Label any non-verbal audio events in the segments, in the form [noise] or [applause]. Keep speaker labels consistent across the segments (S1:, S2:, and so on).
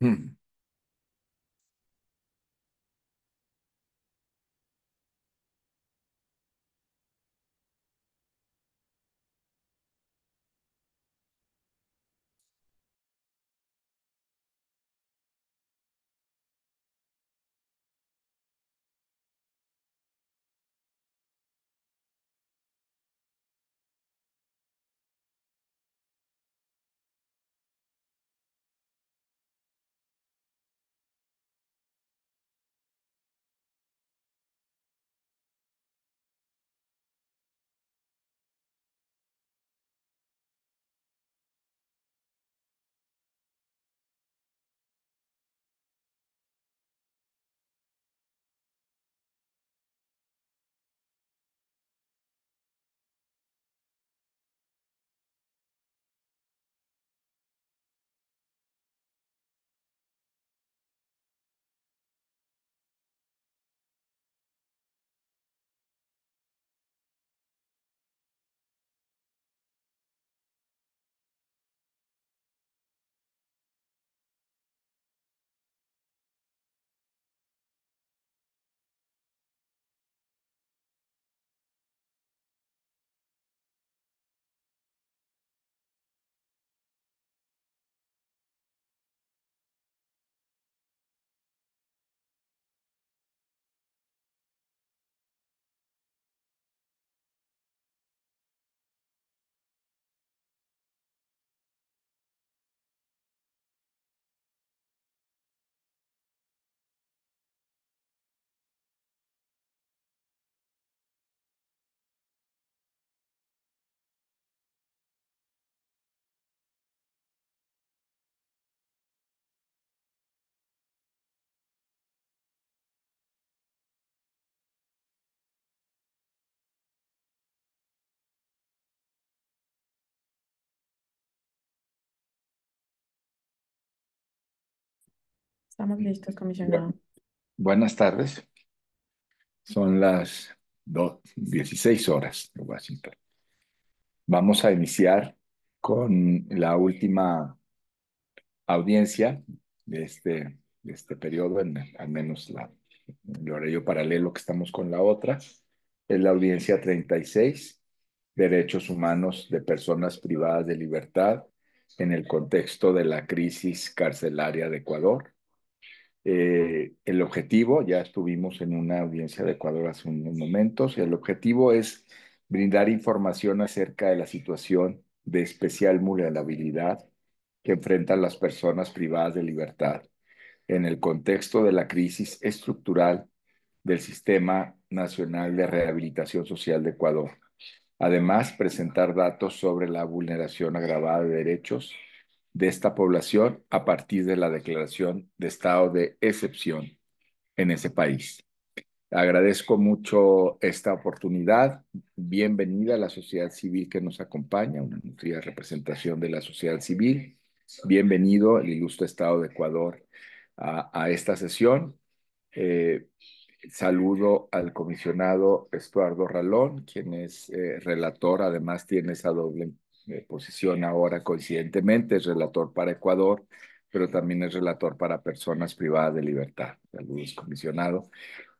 S1: Hmm. Estamos listos, comisionado. Buenas tardes. Son las
S2: dos 16 horas de Washington. Vamos a iniciar con la última audiencia de este, de este periodo, al menos la, el horario paralelo que estamos con la otra. Es la audiencia 36, Derechos Humanos de Personas Privadas de Libertad en el contexto de la crisis carcelaria de Ecuador eh, el objetivo, ya estuvimos en una audiencia de Ecuador hace unos momentos, el objetivo es brindar información acerca de la situación de especial vulnerabilidad que enfrentan las personas privadas de libertad en el contexto de la crisis estructural del Sistema Nacional de Rehabilitación Social de Ecuador. Además, presentar datos sobre la vulneración agravada de derechos de esta población a partir de la declaración de estado de excepción en ese país. Agradezco mucho esta oportunidad. Bienvenida a la sociedad civil que nos acompaña, una nutrida representación de la sociedad civil. Bienvenido el ilustre Estado de Ecuador a, esta sesión. Eh, saludo al comisionado Estuardo Ralón, quien es eh, relator, además tiene esa doble eh, posiciona posición ahora coincidentemente, es relator para Ecuador, pero también es relator para personas privadas de libertad. Saludos, comisionado.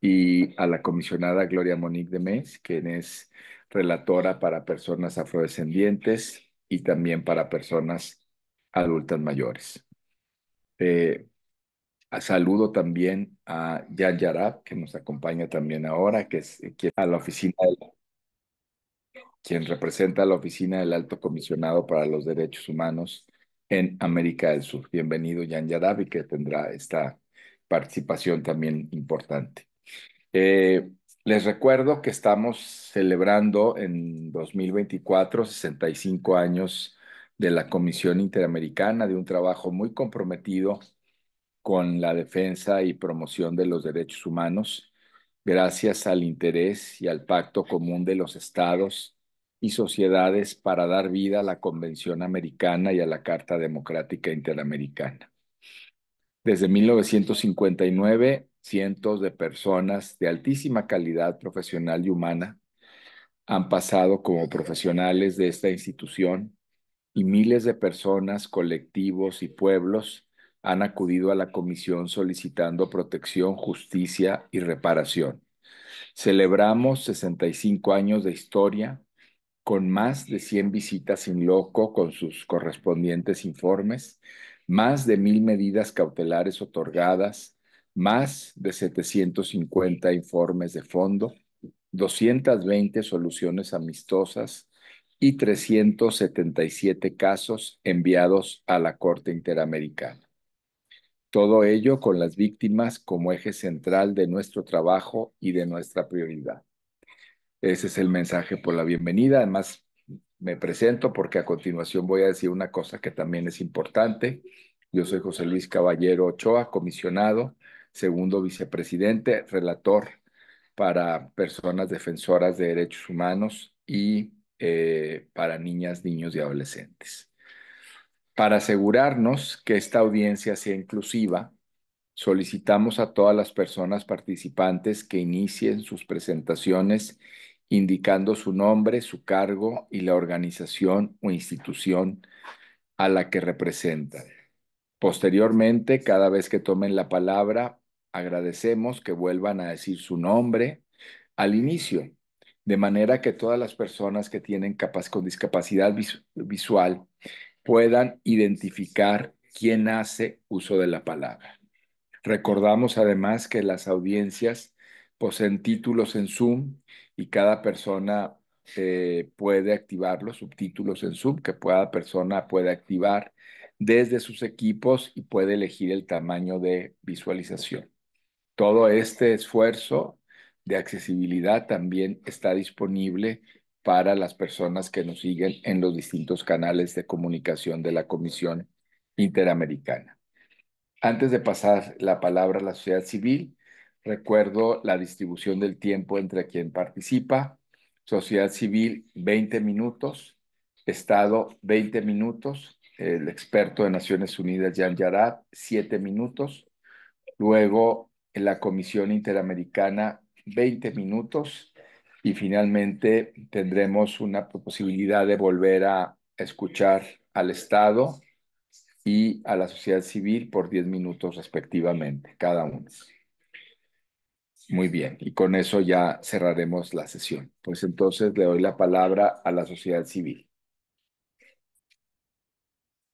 S2: Y a la comisionada Gloria Monique de Mes, quien es relatora para personas afrodescendientes y también para personas adultas mayores. Eh, saludo también a Jan Yarab, que nos acompaña también ahora, que es a la oficina de quien representa la Oficina del Alto Comisionado para los Derechos Humanos en América del Sur. Bienvenido, Yan Yadavi, que tendrá esta participación también importante. Eh, les recuerdo que estamos celebrando en 2024 65 años de la Comisión Interamericana de un trabajo muy comprometido con la defensa y promoción de los derechos humanos, gracias al interés y al pacto común de los estados y sociedades para dar vida a la Convención Americana y a la Carta Democrática Interamericana. Desde 1959, cientos de personas de altísima calidad profesional y humana han pasado como profesionales de esta institución y miles de personas, colectivos y pueblos han acudido a la comisión solicitando protección, justicia y reparación. Celebramos 65 años de historia con más de 100 visitas sin loco con sus correspondientes informes, más de mil medidas cautelares otorgadas, más de 750 informes de fondo, 220 soluciones amistosas y 377 casos enviados a la Corte Interamericana. Todo ello con las víctimas como eje central de nuestro trabajo y de nuestra prioridad. Ese es el mensaje por la bienvenida. Además, me presento porque a continuación voy a decir una cosa que también es importante. Yo soy José Luis Caballero Ochoa, comisionado, segundo vicepresidente, relator para personas defensoras de derechos humanos y eh, para niñas, niños y adolescentes. Para asegurarnos que esta audiencia sea inclusiva, solicitamos a todas las personas participantes que inicien sus presentaciones indicando su nombre, su cargo y la organización o institución a la que representan. Posteriormente, cada vez que tomen la palabra, agradecemos que vuelvan a decir su nombre al inicio, de manera que todas las personas que tienen capaz, con discapacidad visual puedan identificar quién hace uso de la palabra. Recordamos además que las audiencias poseen títulos en Zoom y cada persona eh, puede activar los subtítulos en Zoom, que cada persona puede activar desde sus equipos y puede elegir el tamaño de visualización. Todo este esfuerzo de accesibilidad también está disponible para las personas que nos siguen en los distintos canales de comunicación de la Comisión Interamericana. Antes de pasar la palabra a la sociedad civil, Recuerdo la distribución del tiempo entre quien participa. Sociedad civil, 20 minutos. Estado, 20 minutos. El experto de Naciones Unidas, Jan Yarat, 7 minutos. Luego, la Comisión Interamericana, 20 minutos. Y finalmente tendremos una posibilidad de volver a escuchar al Estado y a la sociedad civil por 10 minutos respectivamente, cada uno. Muy bien, y con eso ya cerraremos la sesión. Pues entonces le doy la palabra a la sociedad civil.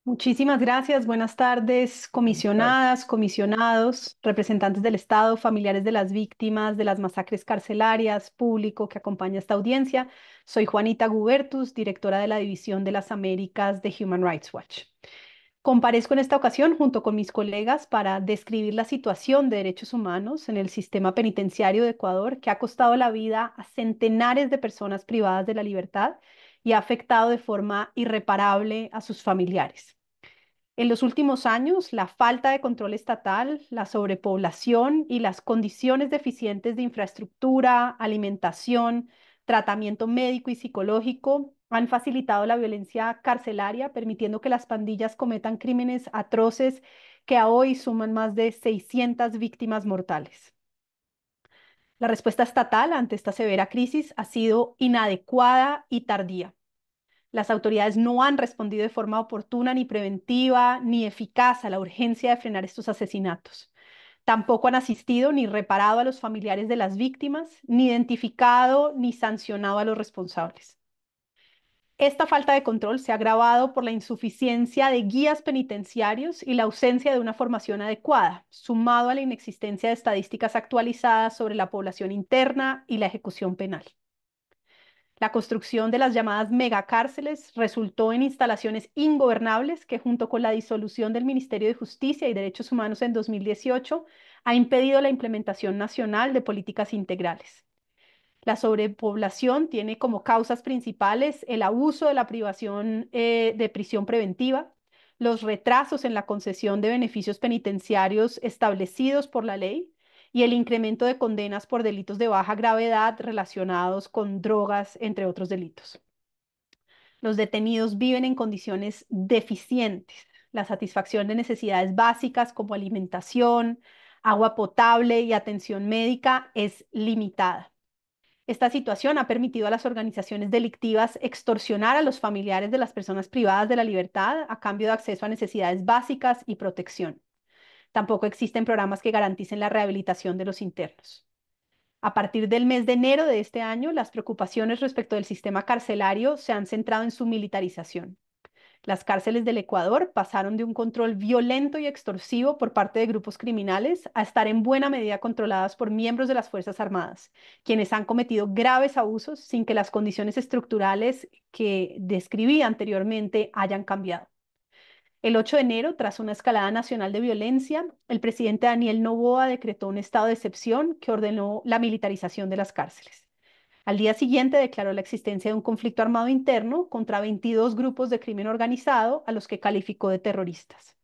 S3: Muchísimas gracias. Buenas tardes, comisionadas, comisionados, representantes del Estado, familiares de las víctimas de las masacres carcelarias, público que acompaña esta audiencia. Soy Juanita Gubertus, directora de la División de las Américas de Human Rights Watch. Comparezco en esta ocasión junto con mis colegas para describir la situación de derechos humanos en el sistema penitenciario de Ecuador, que ha costado la vida a centenares de personas privadas de la libertad y ha afectado de forma irreparable a sus familiares. En los últimos años, la falta de control estatal, la sobrepoblación y las condiciones deficientes de infraestructura, alimentación, tratamiento médico y psicológico han facilitado la violencia carcelaria, permitiendo que las pandillas cometan crímenes atroces que a hoy suman más de 600 víctimas mortales. La respuesta estatal ante esta severa crisis ha sido inadecuada y tardía. Las autoridades no han respondido de forma oportuna, ni preventiva, ni eficaz a la urgencia de frenar estos asesinatos. Tampoco han asistido ni reparado a los familiares de las víctimas, ni identificado ni sancionado a los responsables. Esta falta de control se ha agravado por la insuficiencia de guías penitenciarios y la ausencia de una formación adecuada, sumado a la inexistencia de estadísticas actualizadas sobre la población interna y la ejecución penal. La construcción de las llamadas megacárceles resultó en instalaciones ingobernables que junto con la disolución del Ministerio de Justicia y Derechos Humanos en 2018 ha impedido la implementación nacional de políticas integrales. La sobrepoblación tiene como causas principales el abuso de la privación eh, de prisión preventiva, los retrasos en la concesión de beneficios penitenciarios establecidos por la ley y el incremento de condenas por delitos de baja gravedad relacionados con drogas, entre otros delitos. Los detenidos viven en condiciones deficientes. La satisfacción de necesidades básicas como alimentación, agua potable y atención médica es limitada. Esta situación ha permitido a las organizaciones delictivas extorsionar a los familiares de las personas privadas de la libertad a cambio de acceso a necesidades básicas y protección. Tampoco existen programas que garanticen la rehabilitación de los internos. A partir del mes de enero de este año, las preocupaciones respecto del sistema carcelario se han centrado en su militarización. Las cárceles del Ecuador pasaron de un control violento y extorsivo por parte de grupos criminales a estar en buena medida controladas por miembros de las Fuerzas Armadas, quienes han cometido graves abusos sin que las condiciones estructurales que describí anteriormente hayan cambiado. El 8 de enero, tras una escalada nacional de violencia, el presidente Daniel Novoa decretó un estado de excepción que ordenó la militarización de las cárceles. Al día siguiente declaró la existencia de un conflicto armado interno contra 22 grupos de crimen organizado a los que calificó de terroristas.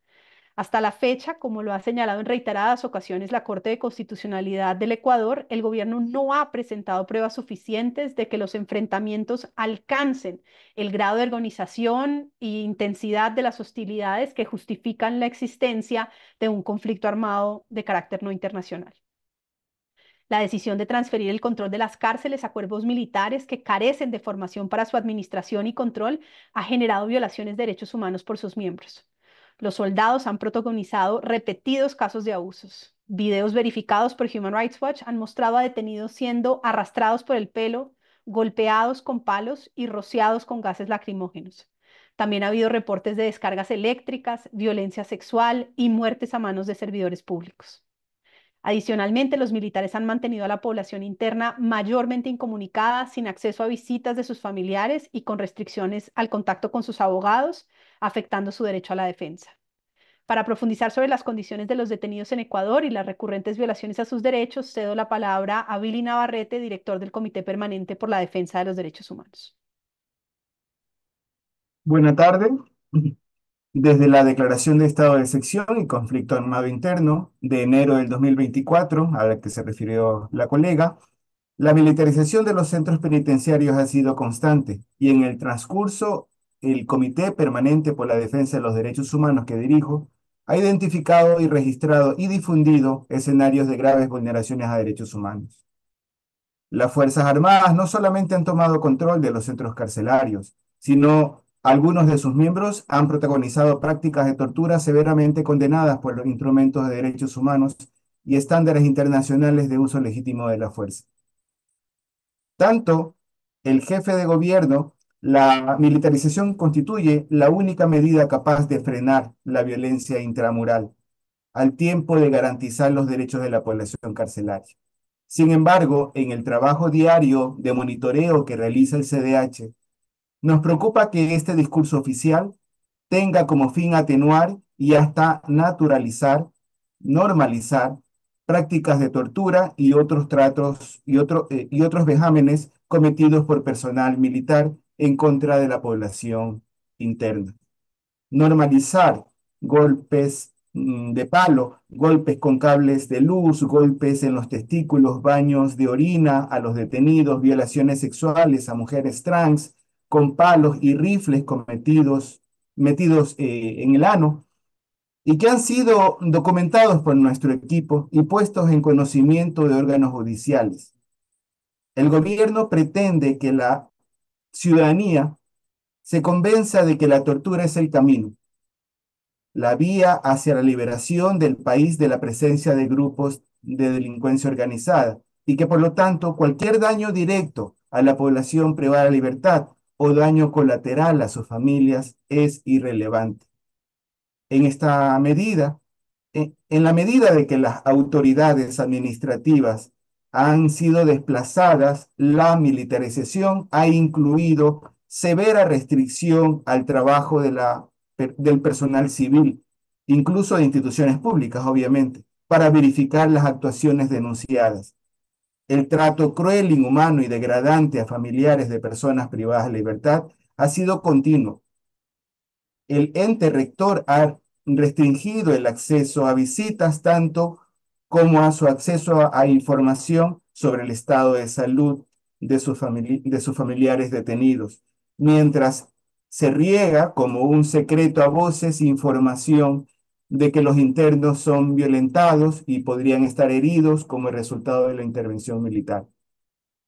S3: Hasta la fecha, como lo ha señalado en reiteradas ocasiones la Corte de Constitucionalidad del Ecuador, el gobierno no ha presentado pruebas suficientes de que los enfrentamientos alcancen el grado de organización e intensidad de las hostilidades que justifican la existencia de un conflicto armado de carácter no internacional la decisión de transferir el control de las cárceles a cuerpos militares que carecen de formación para su administración y control ha generado violaciones de derechos humanos por sus miembros. Los soldados han protagonizado repetidos casos de abusos. Videos verificados por Human Rights Watch han mostrado a detenidos siendo arrastrados por el pelo, golpeados con palos y rociados con gases lacrimógenos. También ha habido reportes de descargas eléctricas, violencia sexual y muertes a manos de servidores públicos. Adicionalmente, los militares han mantenido a la población interna mayormente incomunicada, sin acceso a visitas de sus familiares y con restricciones al contacto con sus abogados, afectando su derecho a la defensa. Para profundizar sobre las condiciones de los detenidos en Ecuador y las recurrentes violaciones a sus derechos, cedo la palabra a Billy Navarrete, director del Comité Permanente por la Defensa de los Derechos Humanos.
S4: Buenas tardes desde la declaración de estado de excepción y conflicto armado interno de enero del 2024, a la que se refirió la colega, la militarización de los centros penitenciarios ha sido constante y en el transcurso el Comité Permanente por la Defensa de los Derechos Humanos que dirijo ha identificado y registrado y difundido escenarios de graves vulneraciones a derechos humanos. Las Fuerzas Armadas no solamente han tomado control de los centros carcelarios, sino algunos de sus miembros han protagonizado prácticas de tortura severamente condenadas por los instrumentos de derechos humanos y estándares internacionales de uso legítimo de la fuerza. Tanto el jefe de gobierno, la militarización constituye la única medida capaz de frenar la violencia intramural, al tiempo de garantizar los derechos de la población carcelaria. Sin embargo, en el trabajo diario de monitoreo que realiza el CDH, nos preocupa que este discurso oficial tenga como fin atenuar y hasta naturalizar, normalizar prácticas de tortura y otros tratos y, eh, y otros vejámenes cometidos por personal militar en contra de la población interna. Normalizar golpes mm, de palo, golpes con cables de luz, golpes en los testículos, baños de orina a los detenidos, violaciones sexuales a mujeres trans, con palos y rifles cometidos, metidos eh, en el ano y que han sido documentados por nuestro equipo y puestos en conocimiento de órganos judiciales. El gobierno pretende que la ciudadanía se convenza de que la tortura es el camino, la vía hacia la liberación del país de la presencia de grupos de delincuencia organizada y que por lo tanto cualquier daño directo a la población privada de libertad o daño colateral a sus familias es irrelevante. En esta medida, en, la medida de que las autoridades administrativas han sido desplazadas, la militarización ha incluido severa restricción al trabajo de la, del personal civil, incluso de instituciones públicas, obviamente, para verificar las actuaciones denunciadas. El trato cruel, inhumano y degradante a familiares de personas privadas de libertad ha sido continuo. El ente rector ha restringido el acceso a visitas tanto como a su acceso a, información sobre el estado de salud de sus, de sus familiares detenidos, mientras se riega como un secreto a voces información de que los internos son violentados y podrían estar heridos como resultado de la intervención militar.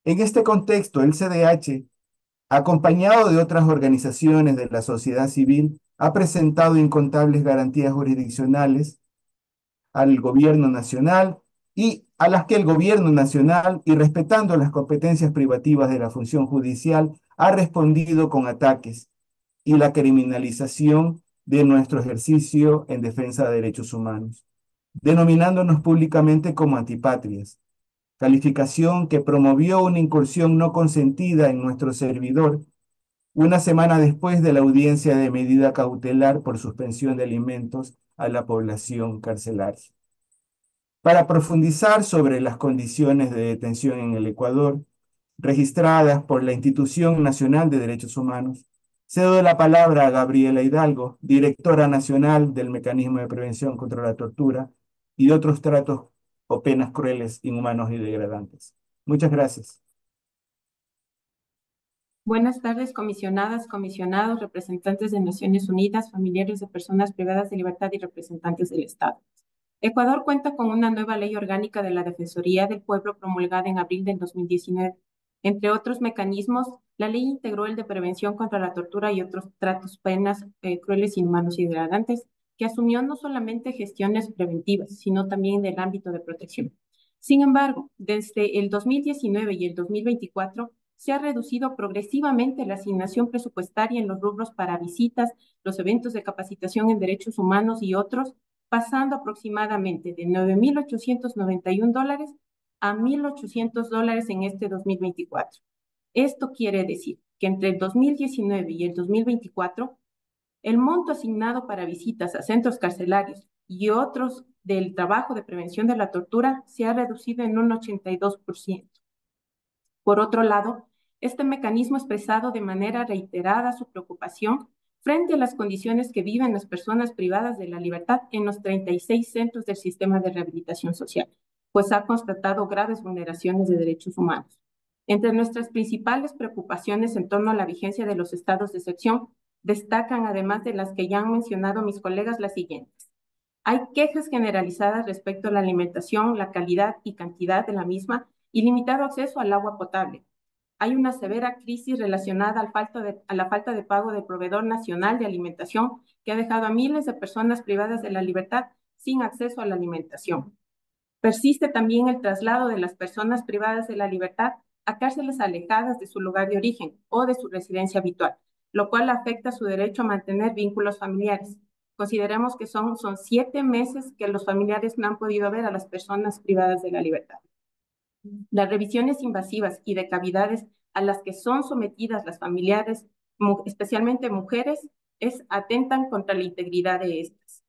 S4: En este contexto, el CDH, acompañado de otras organizaciones de la sociedad civil, ha presentado incontables garantías jurisdiccionales al gobierno nacional y a las que el gobierno nacional, y respetando las competencias privativas de la función judicial, ha respondido con ataques y la criminalización de nuestro ejercicio en defensa de derechos humanos, denominándonos públicamente como antipatrias, calificación que promovió una incursión no consentida en nuestro servidor una semana después de la audiencia de medida cautelar por suspensión de alimentos a la población carcelaria. Para profundizar sobre las condiciones de detención en el Ecuador, registradas por la Institución Nacional de Derechos Humanos, Cedo la palabra a Gabriela Hidalgo, directora nacional del Mecanismo de Prevención contra la Tortura y de otros tratos o penas crueles, inhumanos y degradantes. Muchas gracias.
S5: Buenas tardes, comisionadas, comisionados, representantes de Naciones Unidas, familiares de personas privadas de libertad y representantes del Estado. Ecuador cuenta con una nueva ley orgánica de la Defensoría del Pueblo promulgada en abril del 2019. Entre otros mecanismos, la ley integró el de prevención contra la tortura y otros tratos, penas eh, crueles, inhumanos y degradantes, que asumió no solamente gestiones preventivas, sino también del ámbito de protección. Sin embargo, desde el 2019 y el 2024 se ha reducido progresivamente la asignación presupuestaria en los rubros para visitas, los eventos de capacitación en derechos humanos y otros, pasando aproximadamente de 9.891 dólares a 1.800 dólares en este 2024. Esto quiere decir que entre el 2019 y el 2024, el monto asignado para visitas a centros carcelarios y otros del trabajo de prevención de la tortura se ha reducido en un 82%. Por otro lado, este mecanismo ha expresado de manera reiterada su preocupación frente a las condiciones que viven las personas privadas de la libertad en los 36 centros del sistema de rehabilitación social, pues ha constatado graves vulneraciones de derechos humanos. Entre nuestras principales preocupaciones en torno a la vigencia de los estados de excepción, destacan, además de las que ya han mencionado mis colegas, las siguientes. Hay quejas generalizadas respecto a la alimentación, la calidad y cantidad de la misma y limitado acceso al agua potable. Hay una severa crisis relacionada a la falta de pago del proveedor nacional de alimentación que ha dejado a miles de personas privadas de la libertad sin acceso a la alimentación. Persiste también el traslado de las personas privadas de la libertad a cárceles alejadas de su lugar de origen o de su residencia habitual, lo cual afecta su derecho a mantener vínculos familiares. Consideremos que son, son siete meses que los familiares no han podido ver a las personas privadas de la libertad. Las revisiones invasivas y de cavidades a las que son sometidas las familiares, especialmente mujeres, es atentan contra la integridad de estas.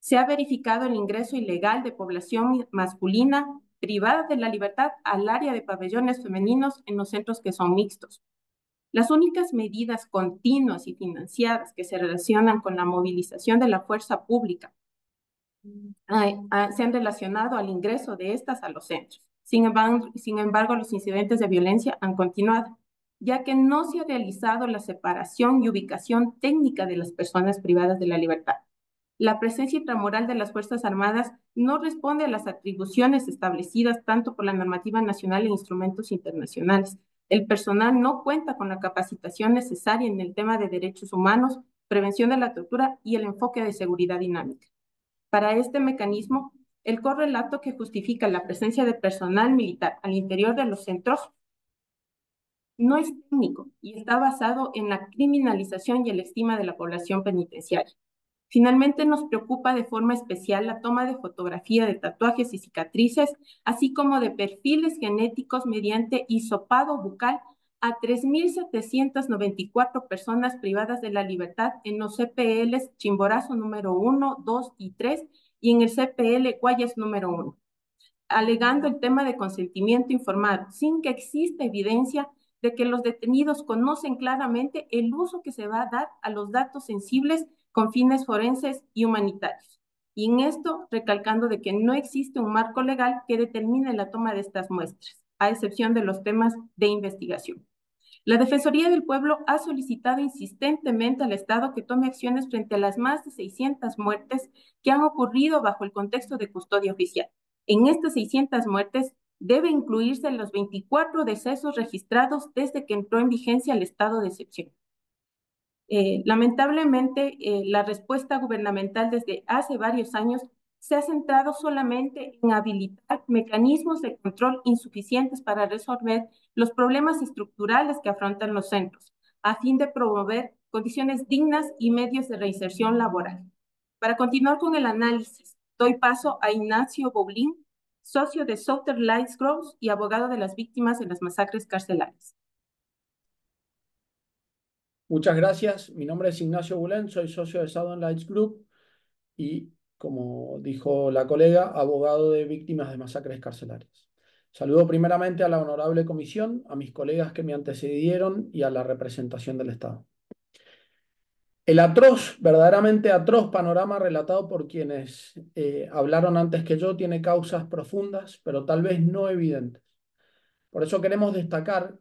S5: Se ha verificado el ingreso ilegal de población masculina privadas de la libertad al área de pabellones femeninos en los centros que son mixtos. Las únicas medidas continuas y financiadas que se relacionan con la movilización de la fuerza pública ah, se han relacionado al ingreso de estas a los centros. Sin embargo, sin embargo, los incidentes de violencia han continuado, ya que no se ha realizado la separación y ubicación técnica de las personas privadas de la libertad la presencia intramural de las Fuerzas Armadas no responde a las atribuciones establecidas tanto por la normativa nacional e instrumentos internacionales. El personal no cuenta con la capacitación necesaria en el tema de derechos humanos, prevención de la tortura y el enfoque de seguridad dinámica. Para este mecanismo, el correlato que justifica la presencia de personal militar al interior de los centros no es técnico y está basado en la criminalización y el estima de la población penitenciaria. Finalmente, nos preocupa de forma especial la toma de fotografía de tatuajes y cicatrices, así como de perfiles genéticos mediante hisopado bucal a 3.794 personas privadas de la libertad en los CPLs Chimborazo número 1, 2 y 3 y en el CPL Guayas número 1, alegando el tema de consentimiento informado, sin que exista evidencia de que los detenidos conocen claramente el uso que se va a dar a los datos sensibles con fines forenses y humanitarios. Y en esto, recalcando de que no existe un marco legal que determine la toma de estas muestras, a excepción de los temas de investigación. La Defensoría del Pueblo ha solicitado insistentemente al Estado que tome acciones frente a las más de 600 muertes que han ocurrido bajo el contexto de custodia oficial. En estas 600 muertes debe incluirse los 24 decesos registrados desde que entró en vigencia el estado de excepción. Eh, lamentablemente, eh, la respuesta gubernamental desde hace varios años se ha centrado solamente en habilitar mecanismos de control insuficientes para resolver los problemas estructurales que afrontan los centros, a fin de promover condiciones dignas y medios de reinserción laboral. Para continuar con el análisis, doy paso a Ignacio Boulín, socio de Southern Lights Growth y abogado de las víctimas en las masacres carcelarias.
S6: Muchas gracias. Mi nombre es Ignacio Bulén, soy socio de Southern Lights Group y, como dijo la colega, abogado de víctimas de masacres carcelarias. Saludo primeramente a la honorable comisión, a mis colegas que me antecedieron y a la representación del Estado. El atroz, verdaderamente atroz panorama relatado por quienes eh, hablaron antes que yo tiene causas profundas, pero tal vez no evidentes. Por eso queremos destacar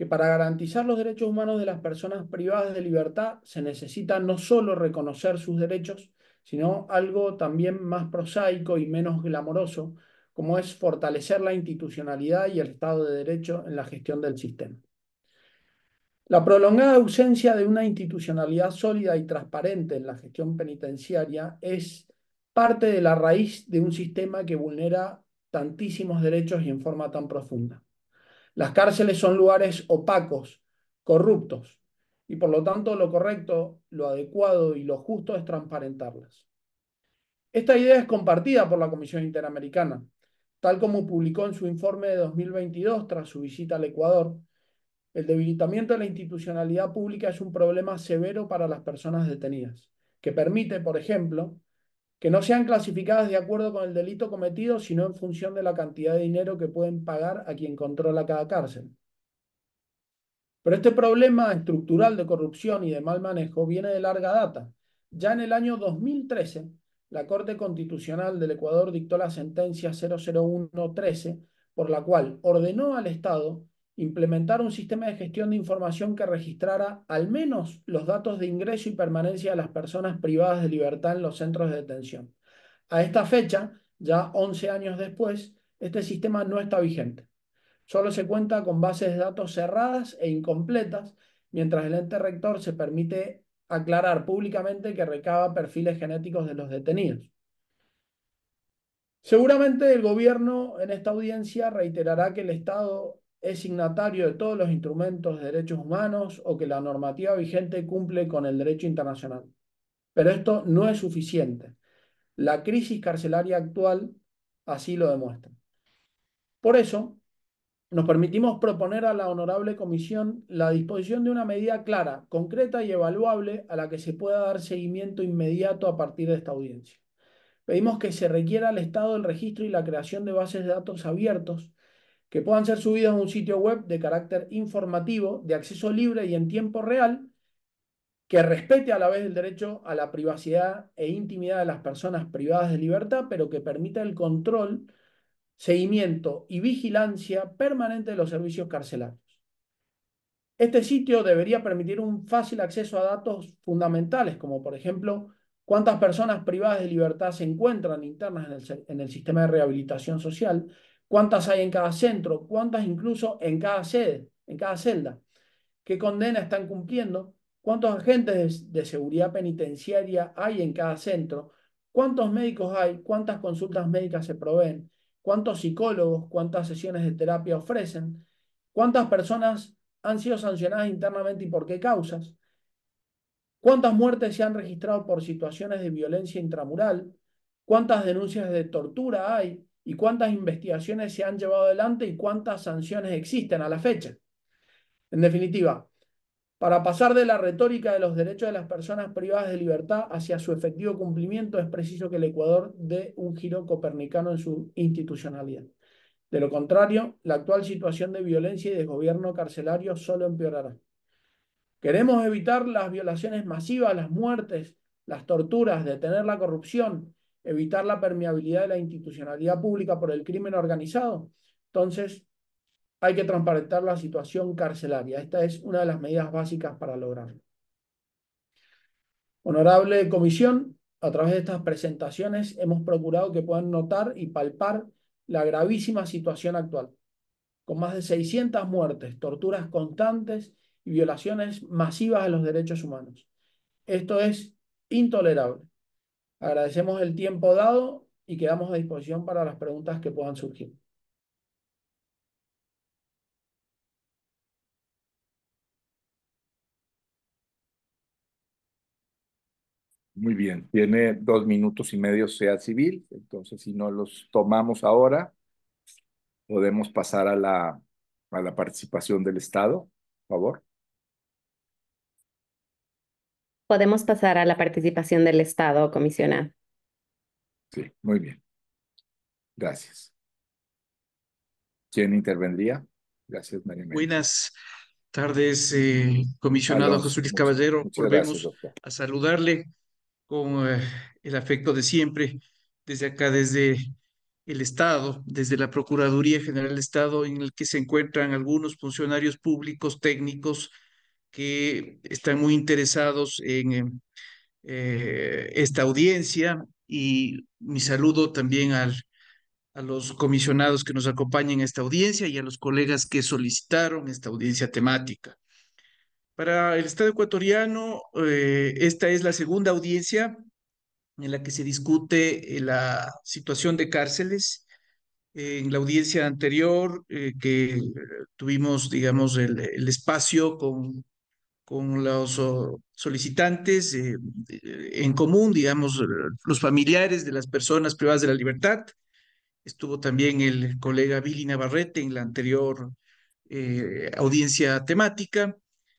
S6: que para garantizar los derechos humanos de las personas privadas de libertad se necesita no solo reconocer sus derechos, sino algo también más prosaico y menos glamoroso, como es fortalecer la institucionalidad y el Estado de Derecho en la gestión del sistema. La prolongada ausencia de una institucionalidad sólida y transparente en la gestión penitenciaria es parte de la raíz de un sistema que vulnera tantísimos derechos y en forma tan profunda. Las cárceles son lugares opacos, corruptos, y por lo tanto lo correcto, lo adecuado y lo justo es transparentarlas. Esta idea es compartida por la Comisión Interamericana, tal como publicó en su informe de 2022 tras su visita al Ecuador. El debilitamiento de la institucionalidad pública es un problema severo para las personas detenidas, que permite, por ejemplo, que no sean clasificadas de acuerdo con el delito cometido, sino en función de la cantidad de dinero que pueden pagar a quien controla cada cárcel. Pero este problema estructural de corrupción y de mal manejo viene de larga data. Ya en el año 2013, la Corte Constitucional del Ecuador dictó la sentencia 00113, por la cual ordenó al Estado implementar un sistema de gestión de información que registrara al menos los datos de ingreso y permanencia de las personas privadas de libertad en los centros de detención. A esta fecha, ya 11 años después, este sistema no está vigente. Solo se cuenta con bases de datos cerradas e incompletas, mientras el ente rector se permite aclarar públicamente que recaba perfiles genéticos de los detenidos. Seguramente el gobierno en esta audiencia reiterará que el Estado es signatario de todos los instrumentos de derechos humanos o que la normativa vigente cumple con el derecho internacional. Pero esto no es suficiente. La crisis carcelaria actual así lo demuestra. Por eso, nos permitimos proponer a la Honorable Comisión la disposición de una medida clara, concreta y evaluable a la que se pueda dar seguimiento inmediato a partir de esta audiencia. Pedimos que se requiera al Estado el registro y la creación de bases de datos abiertos que puedan ser subidas a un sitio web de carácter informativo, de acceso libre y en tiempo real, que respete a la vez el derecho a la privacidad e intimidad de las personas privadas de libertad, pero que permita el control, seguimiento y vigilancia permanente de los servicios carcelarios. Este sitio debería permitir un fácil acceso a datos fundamentales, como por ejemplo cuántas personas privadas de libertad se encuentran internas en el, sistema de rehabilitación social cuántas hay en cada centro, cuántas incluso en cada sede, en cada celda, qué condena están cumpliendo, cuántos agentes de, de seguridad penitenciaria hay en cada centro, cuántos médicos hay, cuántas consultas médicas se proveen, cuántos psicólogos, cuántas sesiones de terapia ofrecen, cuántas personas han sido sancionadas internamente y por qué causas, cuántas muertes se han registrado por situaciones de violencia intramural, cuántas denuncias de tortura hay, y cuántas investigaciones se han llevado adelante y cuántas sanciones existen a la fecha. En definitiva, para pasar de la retórica de los derechos de las personas privadas de libertad hacia su efectivo cumplimiento, es preciso que el Ecuador dé un giro copernicano en su institucionalidad. De lo contrario, la actual situación de violencia y desgobierno carcelario solo empeorará. Queremos evitar las violaciones masivas, las muertes, las torturas, detener la corrupción, evitar la permeabilidad de la institucionalidad pública por el crimen organizado. Entonces, hay que transparentar la situación carcelaria. Esta es una de las medidas básicas para lograrlo. Honorable Comisión, a través de estas presentaciones hemos procurado que puedan notar y palpar la gravísima situación actual, con más de 600 muertes, torturas constantes y violaciones masivas de los derechos humanos. Esto es intolerable Agradecemos el tiempo dado y quedamos a disposición para las preguntas que puedan surgir.
S7: Muy
S2: bien, tiene dos minutos y medio sea civil, entonces si no los tomamos ahora, podemos pasar a la, a la participación del Estado, por favor
S8: podemos pasar a la participación del Estado, comisionado.
S2: Sí, muy bien. Gracias. ¿Quién intervendría? Gracias, María.
S9: Buenas tardes, eh, comisionado José Luis Caballero. Volvemos a saludarle con eh, el afecto de siempre, desde acá, desde el Estado, desde la Procuraduría General del Estado, en el que se encuentran algunos funcionarios públicos, técnicos, que están muy interesados en eh, esta audiencia y mi saludo también al, a los comisionados que nos acompañan en esta audiencia y a los colegas que solicitaron esta audiencia temática. Para el Estado ecuatoriano, eh, esta es la segunda audiencia en la que se discute eh, la situación de cárceles. En la audiencia anterior que tuvimos, digamos, el espacio con con los oh, solicitantes eh, eh, en común, digamos, eh, los familiares de las personas privadas de la libertad. Estuvo también el colega Billy Navarrete en la anterior audiencia temática,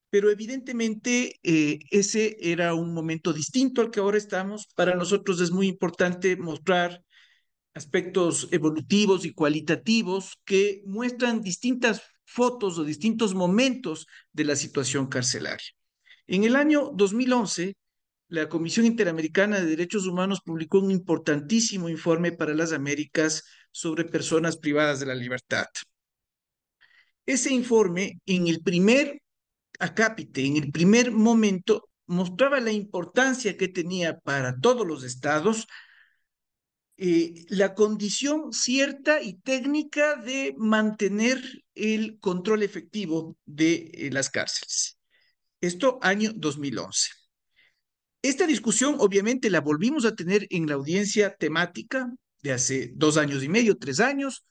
S9: pero evidentemente ese era un momento distinto al que ahora estamos. Para nosotros es muy importante mostrar aspectos evolutivos y cualitativos que muestran distintas fotos o distintos momentos de la situación carcelaria. En el año 2011, la Comisión Interamericana de Derechos Humanos publicó un importantísimo informe para las Américas sobre personas privadas de la libertad. Ese informe, en el primer acápite, en el primer momento, mostraba la importancia que tenía para todos los estados eh, la condición cierta y técnica de mantener el control efectivo de eh, las cárceles. Esto año 2011. Esta discusión obviamente la volvimos a tener en la audiencia temática de hace dos años y medio, tres años,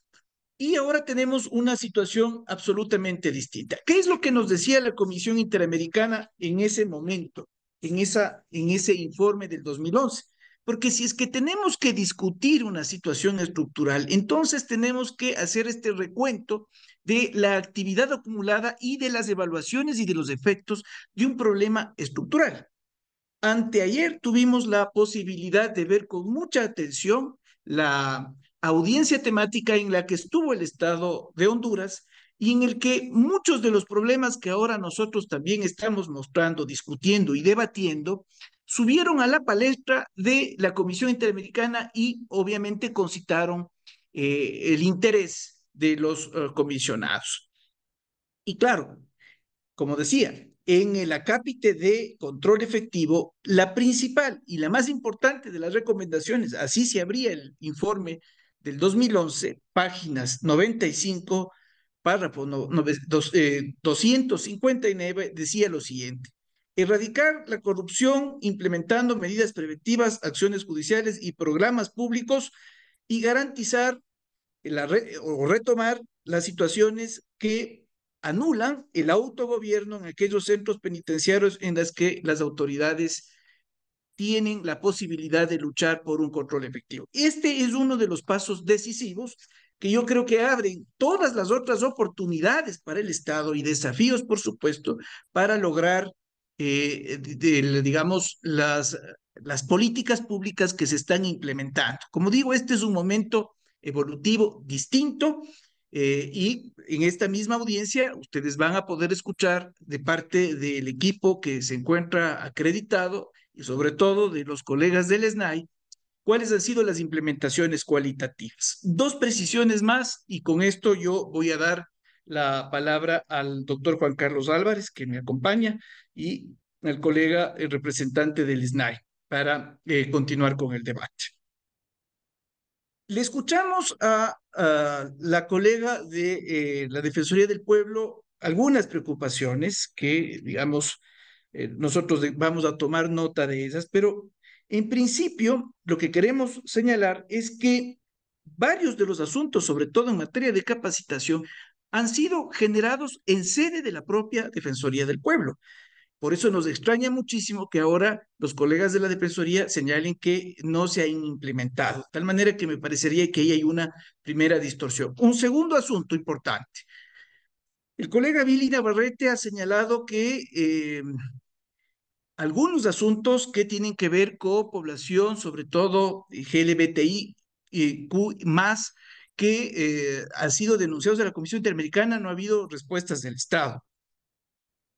S9: y ahora tenemos una situación absolutamente distinta. ¿Qué es lo que nos decía la Comisión Interamericana en ese momento, en, esa, en ese informe del 2011? Porque si es que tenemos que discutir una situación estructural, entonces tenemos que hacer este recuento de la actividad acumulada y de las evaluaciones y de los efectos de un problema estructural. Anteayer tuvimos la posibilidad de ver con mucha atención la audiencia temática en la que estuvo el Estado de Honduras y en el que muchos de los problemas que ahora nosotros también estamos mostrando, discutiendo y debatiendo subieron a la palestra de la Comisión Interamericana y obviamente concitaron eh, el interés de los eh, comisionados. Y claro, como decía, en el acápite de control efectivo, la principal y la más importante de las recomendaciones, así se abría el informe del 2011, páginas 95, párrafo 259, eh, decía lo siguiente. Erradicar la corrupción implementando medidas preventivas, acciones judiciales y programas públicos y garantizar la o retomar las situaciones que anulan el autogobierno en aquellos centros penitenciarios en las que las autoridades tienen la posibilidad de luchar por un control efectivo. Este es uno de los pasos decisivos que yo creo que abren todas las otras oportunidades para el Estado y desafíos, por supuesto, para lograr eh, de, digamos, las, las políticas públicas que se están implementando. Como digo, este es un momento evolutivo distinto eh, y en esta misma audiencia ustedes van a poder escuchar de parte del equipo que se encuentra acreditado y sobre todo de los colegas del SNAI, cuáles han sido las implementaciones cualitativas. Dos precisiones más y con esto yo voy a dar la palabra al doctor Juan Carlos Álvarez, que me acompaña, y al colega, el representante del SNAI, para eh, continuar con el debate. Le escuchamos a, la colega de eh, la Defensoría del Pueblo algunas preocupaciones que, digamos, eh, nosotros vamos a tomar nota de esas, pero en principio lo que queremos señalar es que varios de los asuntos, sobre todo en materia de capacitación, han sido generados en sede de la propia Defensoría del Pueblo. Por eso nos extraña muchísimo que ahora los colegas de la Defensoría señalen que no se han implementado, de tal manera que me parecería que ahí hay una primera distorsión. Un segundo asunto importante. El colega Billy Navarrete ha señalado que eh, algunos asuntos que tienen que ver con población, sobre todo GLBTI y más, que eh, han sido denunciados de la Comisión Interamericana, no ha habido respuestas del Estado.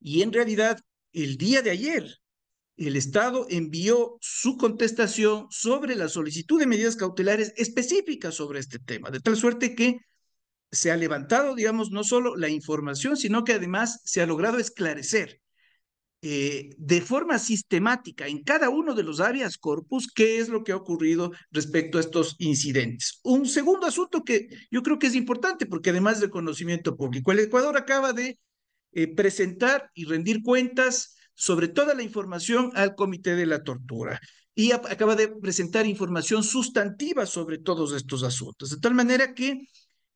S9: Y en realidad, el día de ayer, el Estado envió su contestación sobre la solicitud de medidas cautelares específicas sobre este tema, de tal suerte que se ha levantado, digamos, no solo la información, sino que además se ha logrado esclarecer eh, de forma sistemática en cada uno de los áreas corpus qué es lo que ha ocurrido respecto a estos incidentes. Un segundo asunto que yo creo que es importante, porque además del conocimiento público, el Ecuador acaba de eh, presentar y rendir cuentas sobre toda la información al Comité de la Tortura y acaba de presentar información sustantiva sobre todos estos asuntos. De tal manera que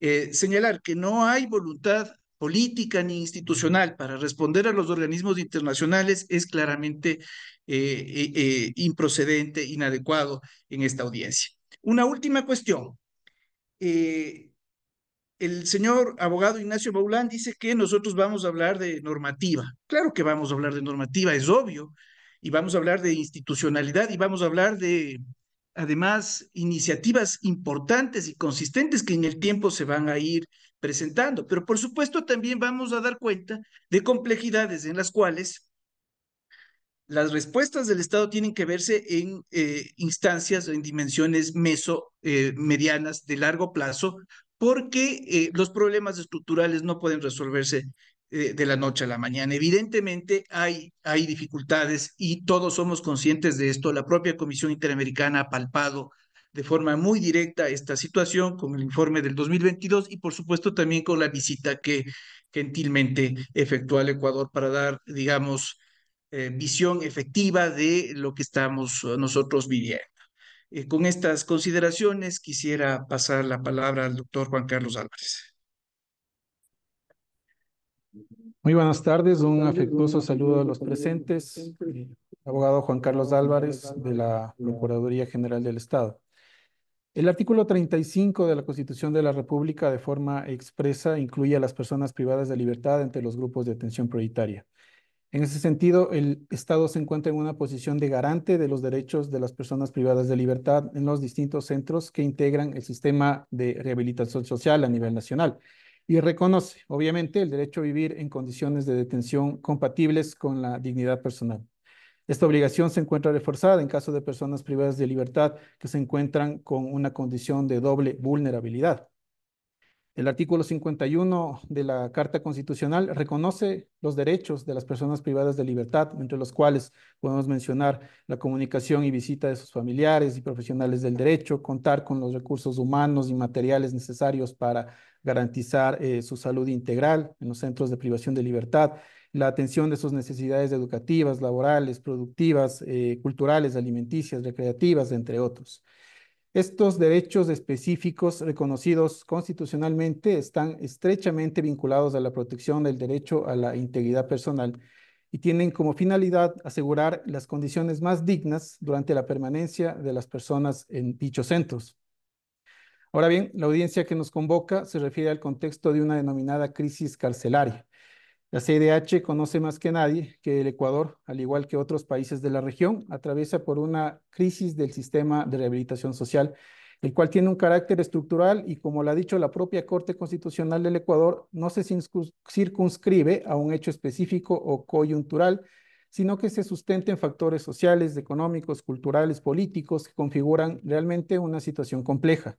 S9: eh, señalar que no hay voluntad política ni institucional para responder a los organismos internacionales es claramente eh, improcedente, inadecuado en esta audiencia. Una última cuestión. Eh, el señor abogado Ignacio Baulán dice que nosotros vamos a hablar de normativa. Claro que vamos a hablar de normativa, es obvio, y vamos a hablar de institucionalidad y vamos a hablar de, además, iniciativas importantes y consistentes que en el tiempo se van a ir presentando. Pero por supuesto también vamos a dar cuenta de complejidades en las cuales las respuestas del Estado tienen que verse en eh, instancias, en dimensiones meso, eh, medianas, de largo plazo, porque eh, los problemas estructurales no pueden resolverse eh, de la noche a la mañana. Evidentemente hay, hay dificultades y todos somos conscientes de esto. La propia Comisión Interamericana ha palpado de forma muy directa esta situación con el informe del 2022 y por supuesto también con la visita que gentilmente efectuó al Ecuador para dar, digamos, eh, visión efectiva de lo que estamos nosotros viviendo. Eh, con estas consideraciones quisiera pasar la palabra al doctor Juan Carlos Álvarez.
S10: Muy buenas tardes, un afectuoso saludo a los presentes. abogado Juan Carlos Álvarez de la Procuraduría General del Estado. El artículo 35 de la Constitución de la República de forma expresa incluye a las personas privadas de libertad entre los grupos de atención prioritaria. En ese sentido, el Estado se encuentra en una posición de garante de los derechos de las personas privadas de libertad en los distintos centros que integran el sistema de rehabilitación social a nivel nacional y reconoce, obviamente, el derecho a vivir en condiciones de detención compatibles con la dignidad personal. Esta obligación se encuentra reforzada en caso de personas privadas de libertad que se encuentran con una condición de doble vulnerabilidad. El artículo 51 de la Carta Constitucional reconoce los derechos de las personas privadas de libertad, entre los cuales podemos mencionar la comunicación y visita de sus familiares y profesionales del derecho, contar con los recursos humanos y materiales necesarios para garantizar eh, su salud integral en los centros de privación de libertad, la atención de sus necesidades educativas, laborales, productivas, eh, culturales, alimenticias, recreativas, entre otros. Estos derechos específicos reconocidos constitucionalmente están estrechamente vinculados a la protección del derecho a la integridad personal y tienen como finalidad asegurar las condiciones más dignas durante la permanencia de las personas en dichos centros. Ahora bien, la audiencia que nos convoca se refiere al contexto de una denominada crisis carcelaria, la CDH conoce más que nadie que el Ecuador, al igual que otros países de la región, atraviesa por una crisis del sistema de rehabilitación social, el cual tiene un carácter estructural y, como lo ha dicho la propia Corte Constitucional del Ecuador, no se circunscribe a un hecho específico o coyuntural, sino que se sustenta en factores sociales, económicos, culturales, políticos que configuran realmente una situación compleja.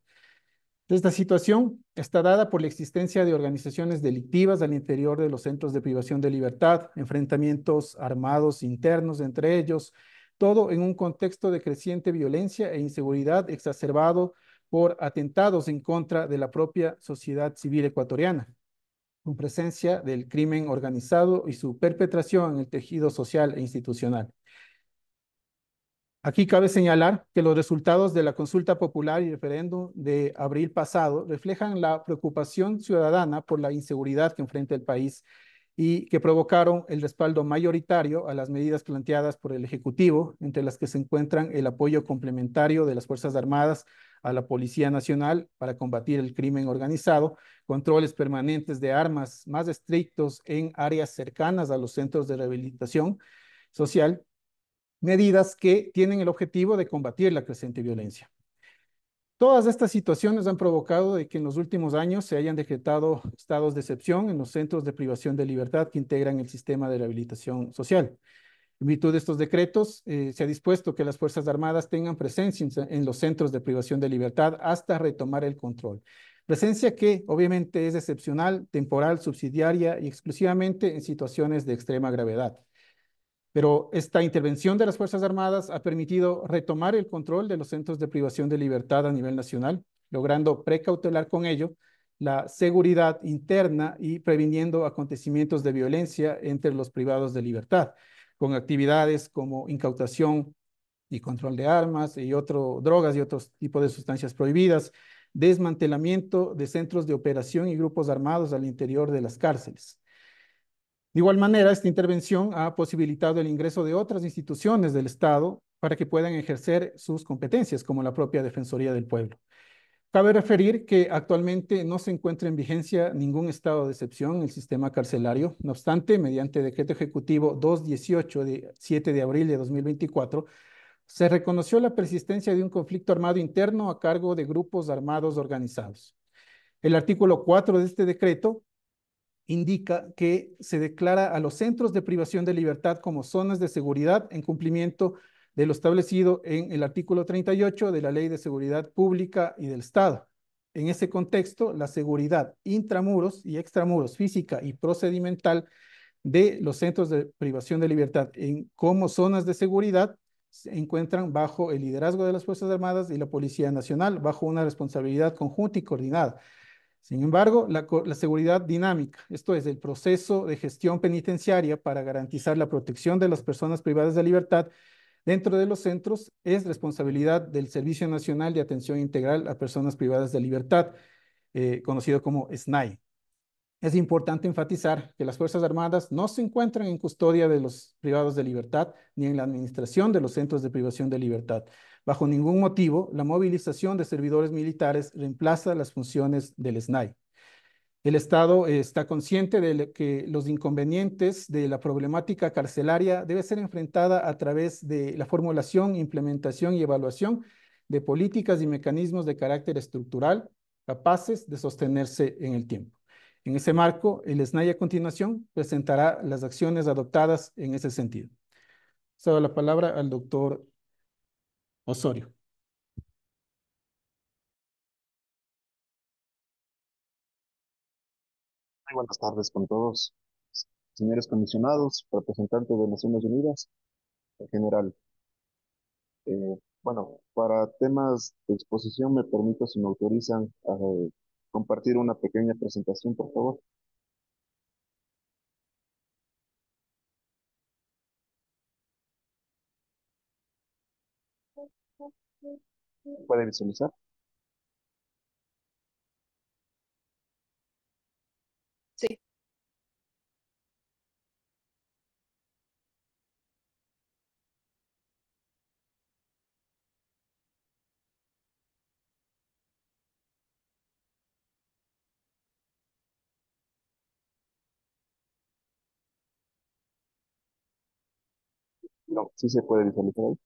S10: Esta situación está dada por la existencia de organizaciones delictivas al interior de los centros de privación de libertad, enfrentamientos armados internos entre ellos, todo en un contexto de creciente violencia e inseguridad exacerbado por atentados en contra de la propia sociedad civil ecuatoriana, con presencia del crimen organizado y su perpetración en el tejido social e institucional. Aquí cabe señalar que los resultados de la consulta popular y referéndum de abril pasado reflejan la preocupación ciudadana por la inseguridad que enfrenta el país y que provocaron el respaldo mayoritario a las medidas planteadas por el Ejecutivo, entre las que se encuentran el apoyo complementario de las Fuerzas Armadas a la Policía Nacional para combatir el crimen organizado, controles permanentes de armas más estrictos en áreas cercanas a los centros de rehabilitación social medidas que tienen el objetivo de combatir la creciente violencia. Todas estas situaciones han provocado de que en los últimos años se hayan decretado estados de excepción en los centros de privación de libertad que integran el sistema de rehabilitación social. En virtud de estos decretos, eh, se ha dispuesto que las Fuerzas Armadas tengan presencia en los centros de privación de libertad hasta retomar el control. Presencia que obviamente es excepcional, temporal, subsidiaria y exclusivamente en situaciones de extrema gravedad. Pero esta intervención de las Fuerzas Armadas ha permitido retomar el control de los centros de privación de libertad a nivel nacional, logrando precautelar con ello la seguridad interna y previniendo acontecimientos de violencia entre los privados de libertad, con actividades como incautación y control de armas y otros drogas y otros tipos de sustancias prohibidas, desmantelamiento de centros de operación y grupos armados al interior de las cárceles. De igual manera, esta intervención ha posibilitado el ingreso de otras instituciones del Estado para que puedan ejercer sus competencias, como la propia Defensoría del Pueblo. Cabe referir que actualmente no se encuentra en vigencia ningún estado de excepción en el sistema carcelario. No obstante, mediante decreto ejecutivo 218 de 7 de abril de 2024, se reconoció la persistencia de un conflicto armado interno a cargo de grupos armados organizados. El artículo 4 de este decreto indica que se declara a los centros de privación de libertad como zonas de seguridad en cumplimiento de lo establecido en el artículo 38 de la Ley de Seguridad Pública y del Estado. En ese contexto, la seguridad intramuros y extramuros física y procedimental de los centros de privación de libertad en, como zonas de seguridad se encuentran bajo el liderazgo de las Fuerzas Armadas y la Policía Nacional, bajo una responsabilidad conjunta y coordinada. Sin embargo, la, seguridad dinámica, esto es, el proceso de gestión penitenciaria para garantizar la protección de las personas privadas de libertad dentro de los centros, es responsabilidad del Servicio Nacional de Atención Integral a Personas Privadas de Libertad, eh, conocido como SNAI. Es importante enfatizar que las Fuerzas Armadas no se encuentran en custodia de los privados de libertad ni en la administración de los centros de privación de libertad, Bajo ningún motivo, la movilización de servidores militares reemplaza las funciones del SNAI. El Estado eh, está consciente de que los inconvenientes de la problemática carcelaria debe ser enfrentada a través de la formulación, implementación y evaluación de políticas y mecanismos de carácter estructural capaces de sostenerse en el tiempo. En ese marco, el SNAI a continuación presentará las acciones adoptadas en ese sentido. Cedo la palabra al doctor
S1: Osorio. buenas tardes con todos, señores comisionados,
S11: representantes de Naciones Unidas, en general. Eh, bueno, para temas de exposición, me permito, si me autorizan, eh, compartir una pequeña presentación, por favor. puede visualizar. Sí. No, sí se puede visualizar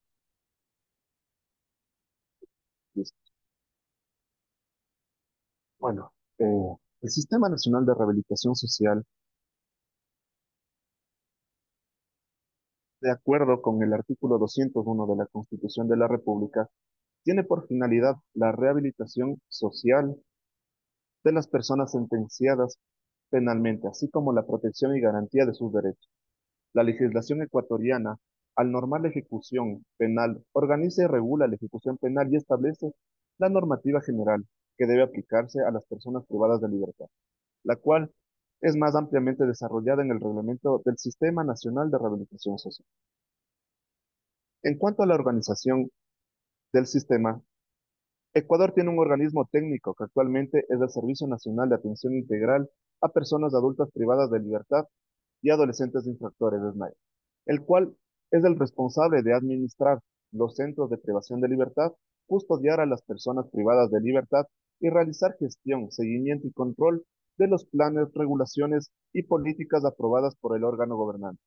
S11: bueno, eh, el Sistema Nacional de Rehabilitación Social, de acuerdo con el artículo 201 de la Constitución de la República, tiene por finalidad la rehabilitación social de las personas sentenciadas penalmente, así como la protección y garantía de sus derechos. La legislación ecuatoriana al normal ejecución penal, organiza y regula la ejecución penal y establece la normativa general que debe aplicarse a las personas privadas de libertad, la cual es más ampliamente desarrollada en el reglamento del Sistema Nacional de Rehabilitación Social. En cuanto a la organización del sistema, Ecuador tiene un organismo técnico que actualmente es el Servicio Nacional de Atención Integral a Personas Adultas Privadas de Libertad y Adolescentes Infractores, SNAI, el cual es el responsable de administrar los centros de privación de libertad, custodiar a las personas privadas de libertad y realizar gestión, seguimiento y control de los planes, regulaciones y políticas aprobadas por el órgano gobernante.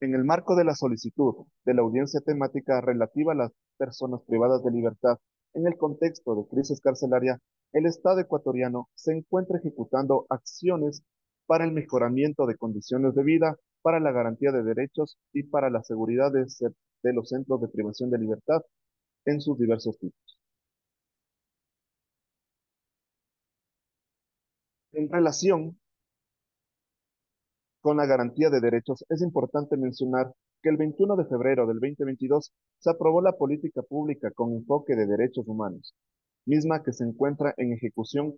S11: En el marco de la solicitud de la audiencia temática relativa a las personas privadas de libertad en el contexto de crisis carcelaria, el Estado ecuatoriano se encuentra ejecutando acciones para el mejoramiento de condiciones de vida para la garantía de derechos y para la seguridad de, los centros de privación de libertad en sus diversos tipos. En relación con la garantía de derechos, es importante mencionar que el 21 de febrero del 2022 se aprobó la política pública con enfoque de derechos humanos, misma que se encuentra en ejecución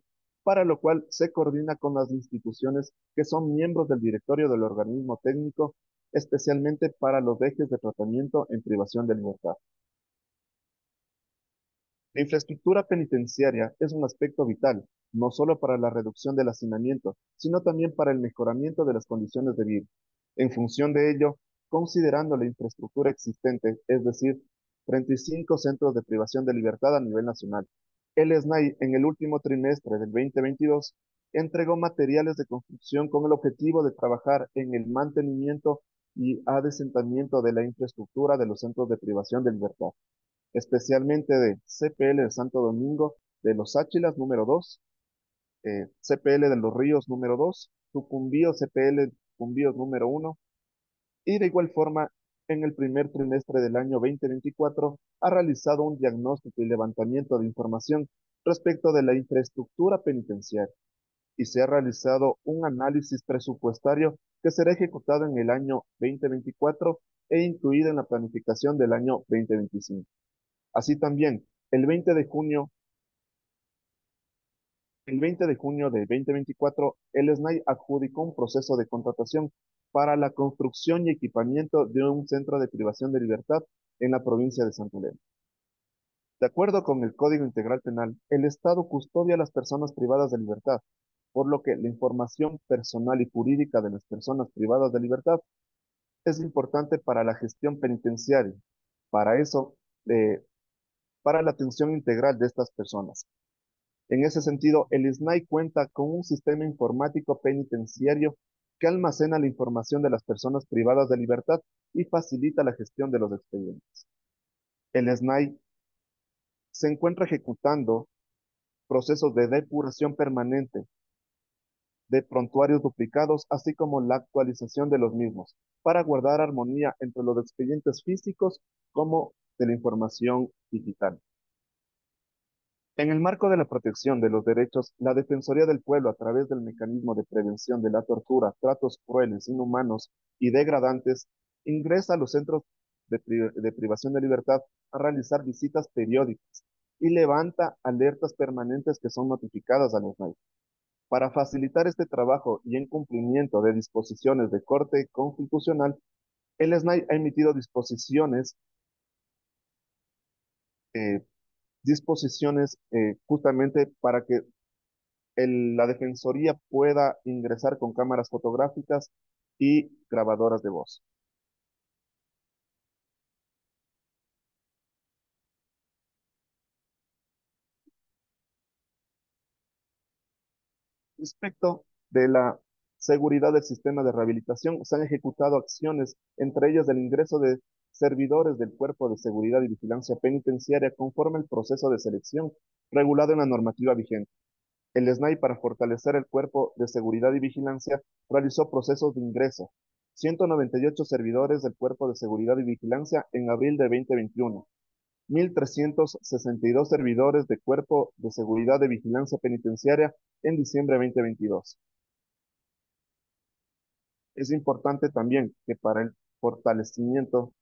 S11: para lo cual se coordina con las instituciones que son miembros del directorio del organismo técnico, especialmente para los ejes de tratamiento en privación de libertad. La infraestructura penitenciaria es un aspecto vital, no solo para la reducción del hacinamiento, sino también para el mejoramiento de las condiciones de vida. En función de ello, considerando la infraestructura existente, es decir, 35 centros de privación de libertad a nivel nacional, el SNAI en el último trimestre del 2022 entregó materiales de construcción con el objetivo de trabajar en el mantenimiento y adesentamiento de la infraestructura de los centros de privación de libertad, especialmente de CPL de Santo Domingo de los Áchilas número 2, eh, CPL de los Ríos número 2, Tucumbío CPL Tucumbío, número 1, y de igual forma en el primer trimestre del año 2024 ha realizado un diagnóstico y levantamiento de información respecto de la infraestructura penitenciaria y se ha realizado un análisis presupuestario que será ejecutado en el año 2024 e incluido en la planificación del año 2025. Así también, el 20 de junio el 20 de junio de 2024, el SNAI adjudicó un proceso de contratación para la construcción y equipamiento de un centro de privación de libertad en la provincia de Santa De acuerdo con el Código Integral Penal, el Estado custodia a las personas privadas de libertad, por lo que la información personal y jurídica de las personas privadas de libertad es importante para la gestión penitenciaria, para eso, eh, para la atención integral de estas personas. En ese sentido, el SNAI cuenta con un sistema informático penitenciario que almacena la información de las personas privadas de libertad y facilita la gestión de los expedientes. El SNAI se encuentra ejecutando procesos de depuración permanente de prontuarios duplicados, así como la actualización de los mismos, para guardar armonía entre los expedientes físicos como de la información digital. En el marco de la protección de los derechos, la Defensoría del Pueblo, a través del mecanismo de prevención de la tortura, tratos crueles, inhumanos y degradantes, ingresa a los centros de, privación de libertad a realizar visitas periódicas y levanta alertas permanentes que son notificadas al los Para facilitar este trabajo y en cumplimiento de disposiciones de corte constitucional, el SNAI ha emitido disposiciones eh, disposiciones eh, justamente para que la Defensoría pueda ingresar con cámaras fotográficas y grabadoras de voz. Respecto de la seguridad del sistema de rehabilitación, se han ejecutado acciones, entre ellas el ingreso de servidores del Cuerpo de Seguridad y Vigilancia Penitenciaria conforme el proceso de selección regulado en la normativa vigente. El SNAI para fortalecer el Cuerpo de Seguridad y Vigilancia realizó procesos de ingreso. 198 servidores del Cuerpo de Seguridad y Vigilancia en abril de 2021. 1.362 servidores del Cuerpo de Seguridad de Vigilancia Penitenciaria en diciembre de 2022. Es importante también que para el fortalecimiento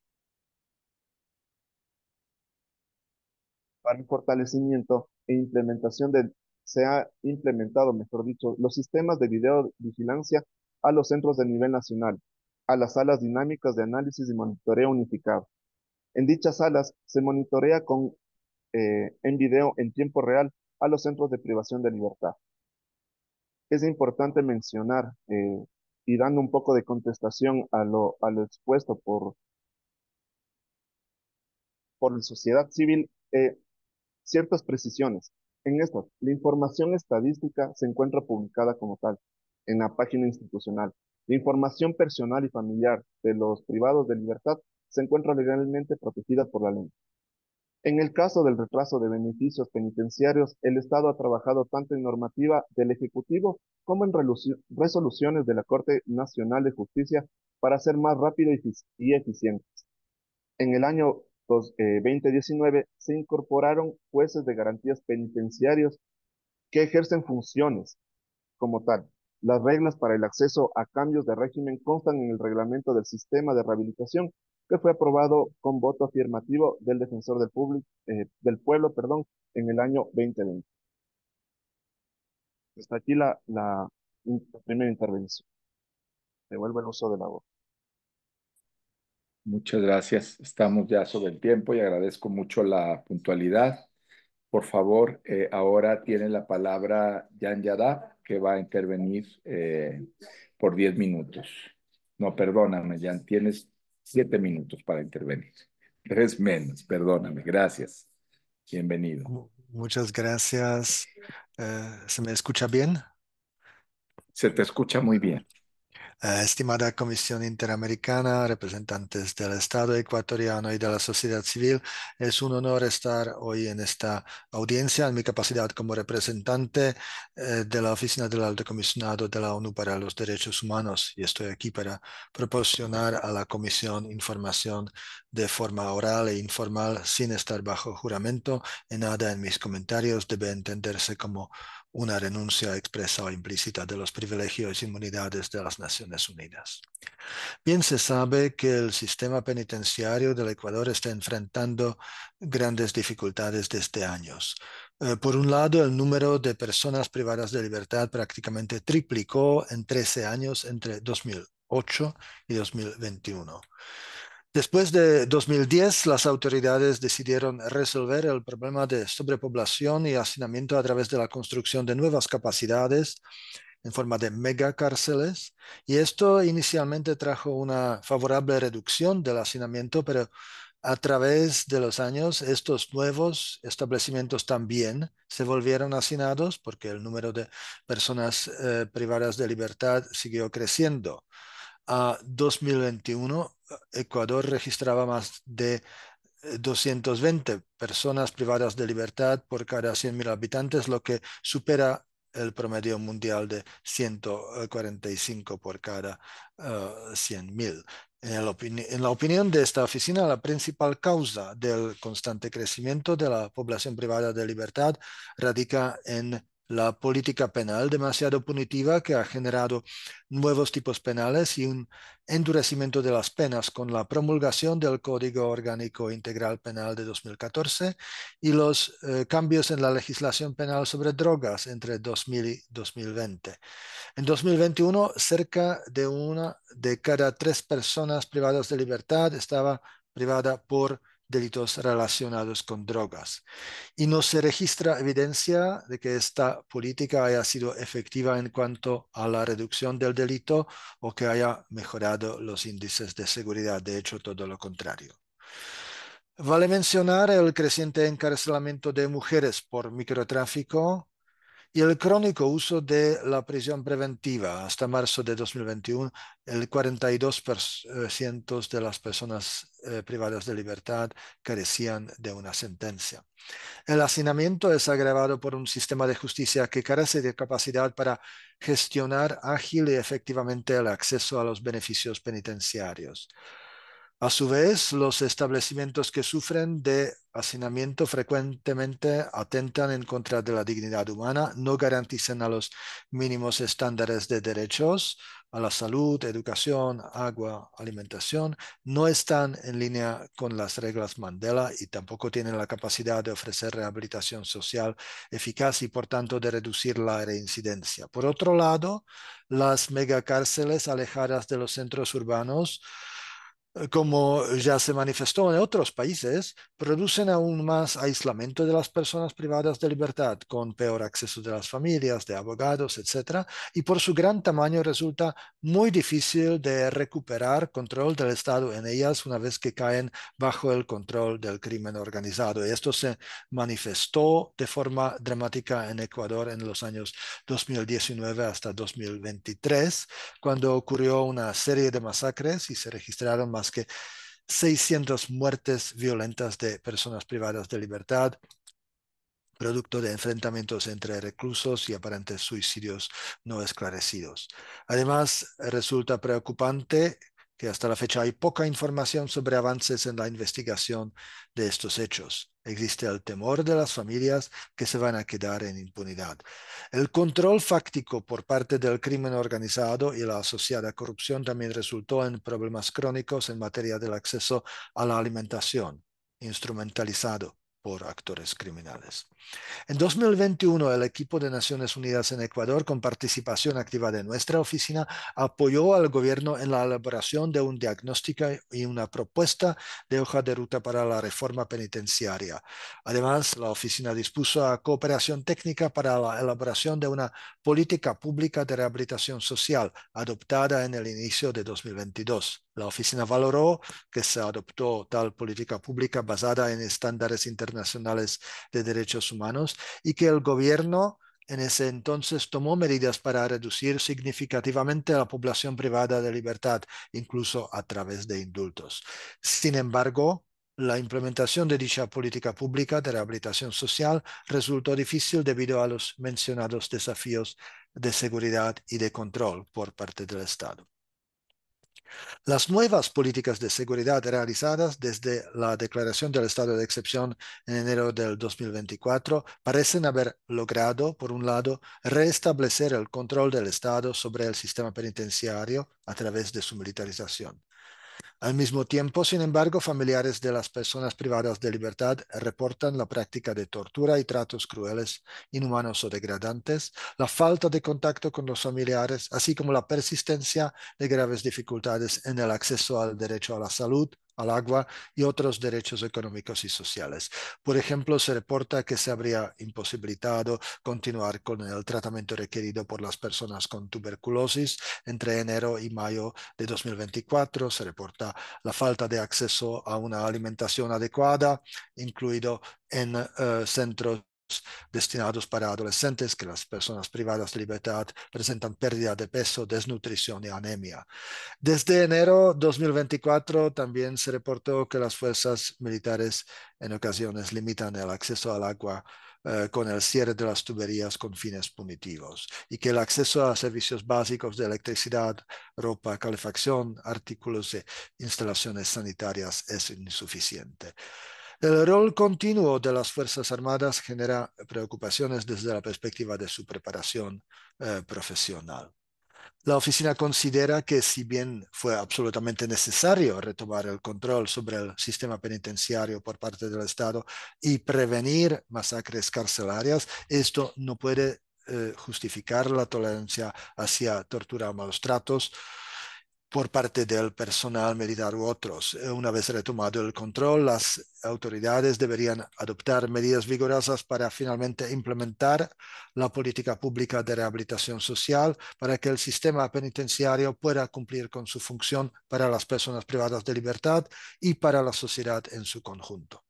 S11: para el fortalecimiento e implementación de, se ha implementado, mejor dicho, los sistemas de videovigilancia a los centros de nivel nacional, a las salas dinámicas de análisis y monitoreo unificado. En dichas salas se monitorea con, eh, en video en tiempo real a los centros de privación de libertad. Es importante mencionar eh, y dando un poco de contestación a lo, a lo expuesto por, por la sociedad civil, eh, ciertas precisiones. En estas, la información estadística se encuentra publicada como tal en la página institucional. La información personal y familiar de los privados de libertad se encuentra legalmente protegida por la ley. En el caso del retraso de beneficios penitenciarios, el Estado ha trabajado tanto en normativa del Ejecutivo como en resoluciones de la Corte Nacional de Justicia para ser más rápido y eficiente. En el año 2019 eh, se incorporaron jueces de garantías penitenciarios que ejercen funciones como tal. Las reglas para el acceso a cambios de régimen constan en el reglamento del sistema de rehabilitación que fue aprobado con voto afirmativo del defensor del, público, eh, del pueblo perdón, en el año 2020. Hasta aquí la, primera intervención. Devuelvo el uso de la voz.
S2: Muchas gracias. Estamos ya sobre el tiempo y agradezco mucho la puntualidad. Por favor, eh, ahora tiene la palabra Jan Yada que va a intervenir eh, por diez minutos. No, perdóname, Jan, tienes siete minutos para intervenir. Tres menos, perdóname. Gracias. Bienvenido.
S1: Muchas gracias. Eh, ¿Se me escucha bien?
S2: Se te escucha muy bien.
S1: Eh, estimada Comisión Interamericana, representantes del Estado ecuatoriano y de la sociedad civil, es un honor estar hoy en esta audiencia en mi capacidad como representante eh, de la Oficina del Alto Comisionado de la ONU para los Derechos Humanos y estoy aquí para proporcionar a la Comisión información de forma oral e informal sin estar bajo juramento. En nada en mis comentarios debe entenderse como una renuncia expresa o implícita de los privilegios y e inmunidades de las Naciones Unidas. Bien se sabe que el sistema penitenciario del Ecuador está enfrentando grandes dificultades desde años. Eh, por un lado, el número de personas privadas de libertad prácticamente triplicó en 13 años entre 2008 y 2021. Después de 2010, las autoridades decidieron resolver el problema de sobrepoblación y hacinamiento a través de la construcción de nuevas capacidades en forma de megacárceles, y esto inicialmente trajo una favorable reducción del hacinamiento, pero a través de los años, estos nuevos establecimientos también se volvieron hacinados porque el número de personas eh, privadas de libertad siguió creciendo a 2021, Ecuador registraba más de 220 eh, personas privadas de libertad por cada 100.000 habitantes, lo que supera el promedio mundial de 145 por cada 100.000. Eh, en, en, la opinión de esta oficina, la principal causa del constante crecimiento de la población privada de libertad radica en la política penal demasiado punitiva que ha generado nuevos tipos penales y un endurecimiento de las penas con la promulgación del Código Orgánico Integral Penal de 2014 y los eh, cambios en la legislación penal sobre drogas entre 2000 y 2020. En 2021, cerca de una de cada tres personas privadas de libertad estaba privada por delitos relacionados con drogas. Y no se registra evidencia de que esta política haya sido efectiva en cuanto a la reducción del delito o que haya mejorado los índices de seguridad. De hecho, todo lo contrario. Vale mencionar el creciente encarcelamiento de mujeres por microtráfico, y el crónico uso de la prisión preventiva. Hasta marzo de 2021, el 42% de las personas eh, privadas de libertad carecían de una sentencia. El hacinamiento es agravado por un sistema de justicia que carece de capacidad para gestionar ágil y efectivamente el acceso a los beneficios penitenciarios. A su vez, los establecimientos que sufren de hacinamiento frecuentemente atentan en contra de la dignidad humana, no garantizan a los mínimos estándares de derechos a la salud, educación, agua, alimentación, no están en línea con las reglas Mandela y tampoco tienen la capacidad de ofrecer rehabilitación social eficaz y por tanto de reducir la reincidencia. Por otro lado, las megacárceles alejadas de los centros urbanos eh, como ya se manifestó en otros países, producen aún más aislamiento de las personas privadas de libertad, con peor acceso de las familias, de abogados, etc. Y por su gran tamaño resulta muy difícil de recuperar control del Estado en ellas una vez que caen bajo el control del crimen organizado. esto se manifestó de forma dramática en Ecuador en los años 2019 hasta 2023, cuando ocurrió una serie de masacres y se registraron más que 600 muertes violentas de personas privadas de libertad, producto de enfrentamientos entre reclusos y aparentes suicidios no esclarecidos. Además, resulta preocupante que hasta la fecha hay poca información sobre avances en la investigación de estos hechos. Existe el temor de las familias que se van a quedar en impunidad. El control fáctico por parte del crimen organizado y la asociada corrupción también resultó en problemas crónicos en materia del acceso a la alimentación, instrumentalizado por actores criminales. En 2021, el equipo de Naciones Unidas en Ecuador, con participación activa de nuestra oficina, apoyó al gobierno en la elaboración de un diagnóstico y una propuesta de hoja de ruta para la reforma penitenciaria. Además, la oficina dispuso a cooperación técnica para la elaboración de una política pública de rehabilitación social adoptada en el inicio de 2022. La oficina valoró que se adoptó tal política pública basada en estándares internacionales nacionales de derechos humanos y que el gobierno en ese entonces tomó medidas para reducir significativamente la población privada de libertad, incluso a través de indultos. Sin embargo, la implementación de dicha política pública de rehabilitación social resultó difícil debido a los mencionados desafíos de seguridad y de control por parte del Estado. Las nuevas políticas de seguridad realizadas desde la declaración del estado de excepción en enero del 2024 parecen haber logrado, por un lado, restablecer el control del Estado sobre el sistema penitenciario a través de su militarización. Al mismo tiempo, sin embargo, familiares de las personas privadas de libertad reportan la práctica de tortura y tratos crueles, inhumanos o degradantes, la falta de contacto con los familiares, así como la persistencia de graves dificultades en el acceso al derecho a la salud, al agua y otros derechos económicos y sociales. Por ejemplo, se reporta que se habría imposibilitado continuar con el tratamiento requerido por las personas con tuberculosis entre enero y mayo de 2024. Se reporta la falta de acceso a una alimentación adecuada, incluido en eh, centros destinados para adolescentes que las personas privadas de libertad presentan pérdida de peso, desnutrición y anemia. Desde enero 2024 también se reportó que las fuerzas militares en ocasiones limitan el acceso al agua eh, con el cierre de las tuberías con fines punitivos y que el acceso a servicios básicos de electricidad, ropa, calefacción, artículos e instalaciones sanitarias es insuficiente. El rol continuo de las Fuerzas Armadas genera preocupaciones desde la perspectiva de su preparación eh, profesional. La oficina considera que si bien fue absolutamente necesario retomar el control sobre el sistema penitenciario por parte del Estado y prevenir masacres carcelarias, esto no puede eh, justificar la tolerancia hacia tortura o malos tratos, por parte del personal militar u otros. Eh, una vez retomado el control, las autoridades deberían adoptar medidas vigorosas para finalmente implementar la política pública de rehabilitación social para que el sistema penitenciario pueda cumplir con su función para las personas privadas de libertad y para la sociedad en su conjunto.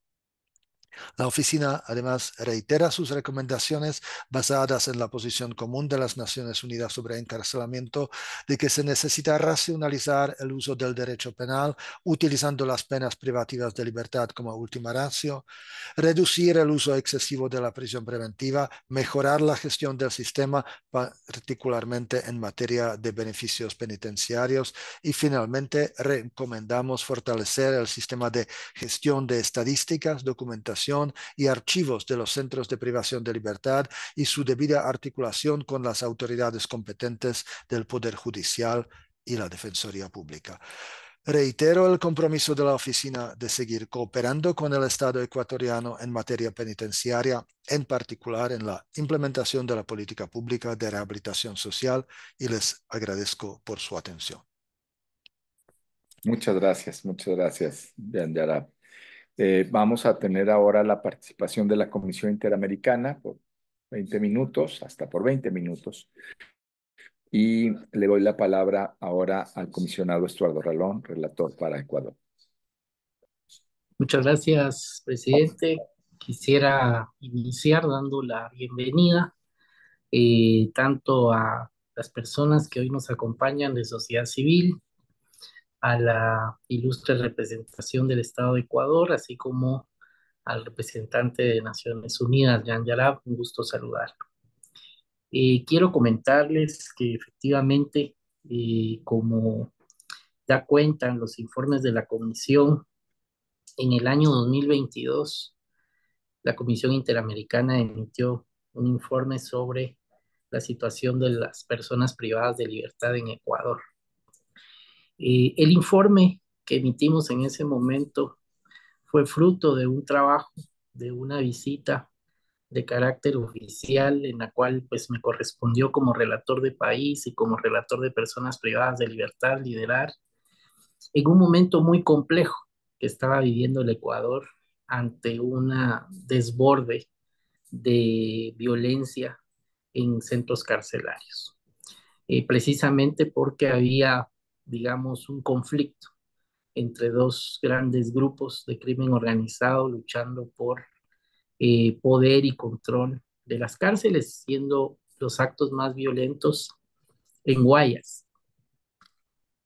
S1: La oficina además reitera sus recomendaciones basadas en la posición común de las Naciones Unidas sobre encarcelamiento de que se necesita racionalizar el uso del derecho penal utilizando las penas privativas de libertad como última ratio, reducir el uso excesivo de la prisión preventiva, mejorar la gestión del sistema, particularmente en materia de beneficios penitenciarios y finalmente recomendamos fortalecer el sistema de gestión de estadísticas, documentación, y archivos de los centros de privación de libertad y su debida articulación con las autoridades competentes del Poder Judicial y la Defensoría Pública. Reitero el compromiso de la oficina de seguir cooperando con el Estado ecuatoriano en materia penitenciaria, en particular en la implementación de la política pública de rehabilitación social, y les agradezco por su atención.
S2: Muchas gracias, muchas gracias, Arab. Eh, vamos a tener ahora la participación de la Comisión Interamericana por 20 minutos, hasta por 20 minutos. Y le doy la palabra ahora al comisionado Estuardo Ralón, relator para Ecuador.
S7: Muchas gracias, presidente. Quisiera iniciar dando la bienvenida eh, tanto a las personas que hoy nos acompañan de sociedad civil a la ilustre representación del Estado de Ecuador, así como al representante de Naciones Unidas, Jan Yarab, un gusto saludarlo. Eh, quiero comentarles que efectivamente, eh, como da cuenta en los informes de la Comisión, en el año 2022, la Comisión Interamericana emitió un informe sobre la situación de las personas privadas de libertad en Ecuador. Eh, el informe que emitimos en ese momento fue fruto de un trabajo, de una visita de carácter oficial en la cual pues me correspondió como relator de país y como relator de personas privadas de libertad liderar en un momento muy complejo que estaba viviendo el Ecuador ante un desborde de violencia en centros carcelarios, eh, precisamente porque había digamos, un conflicto entre dos grandes grupos de crimen organizado luchando por eh, poder y control de las cárceles, siendo los actos más violentos en Guayas.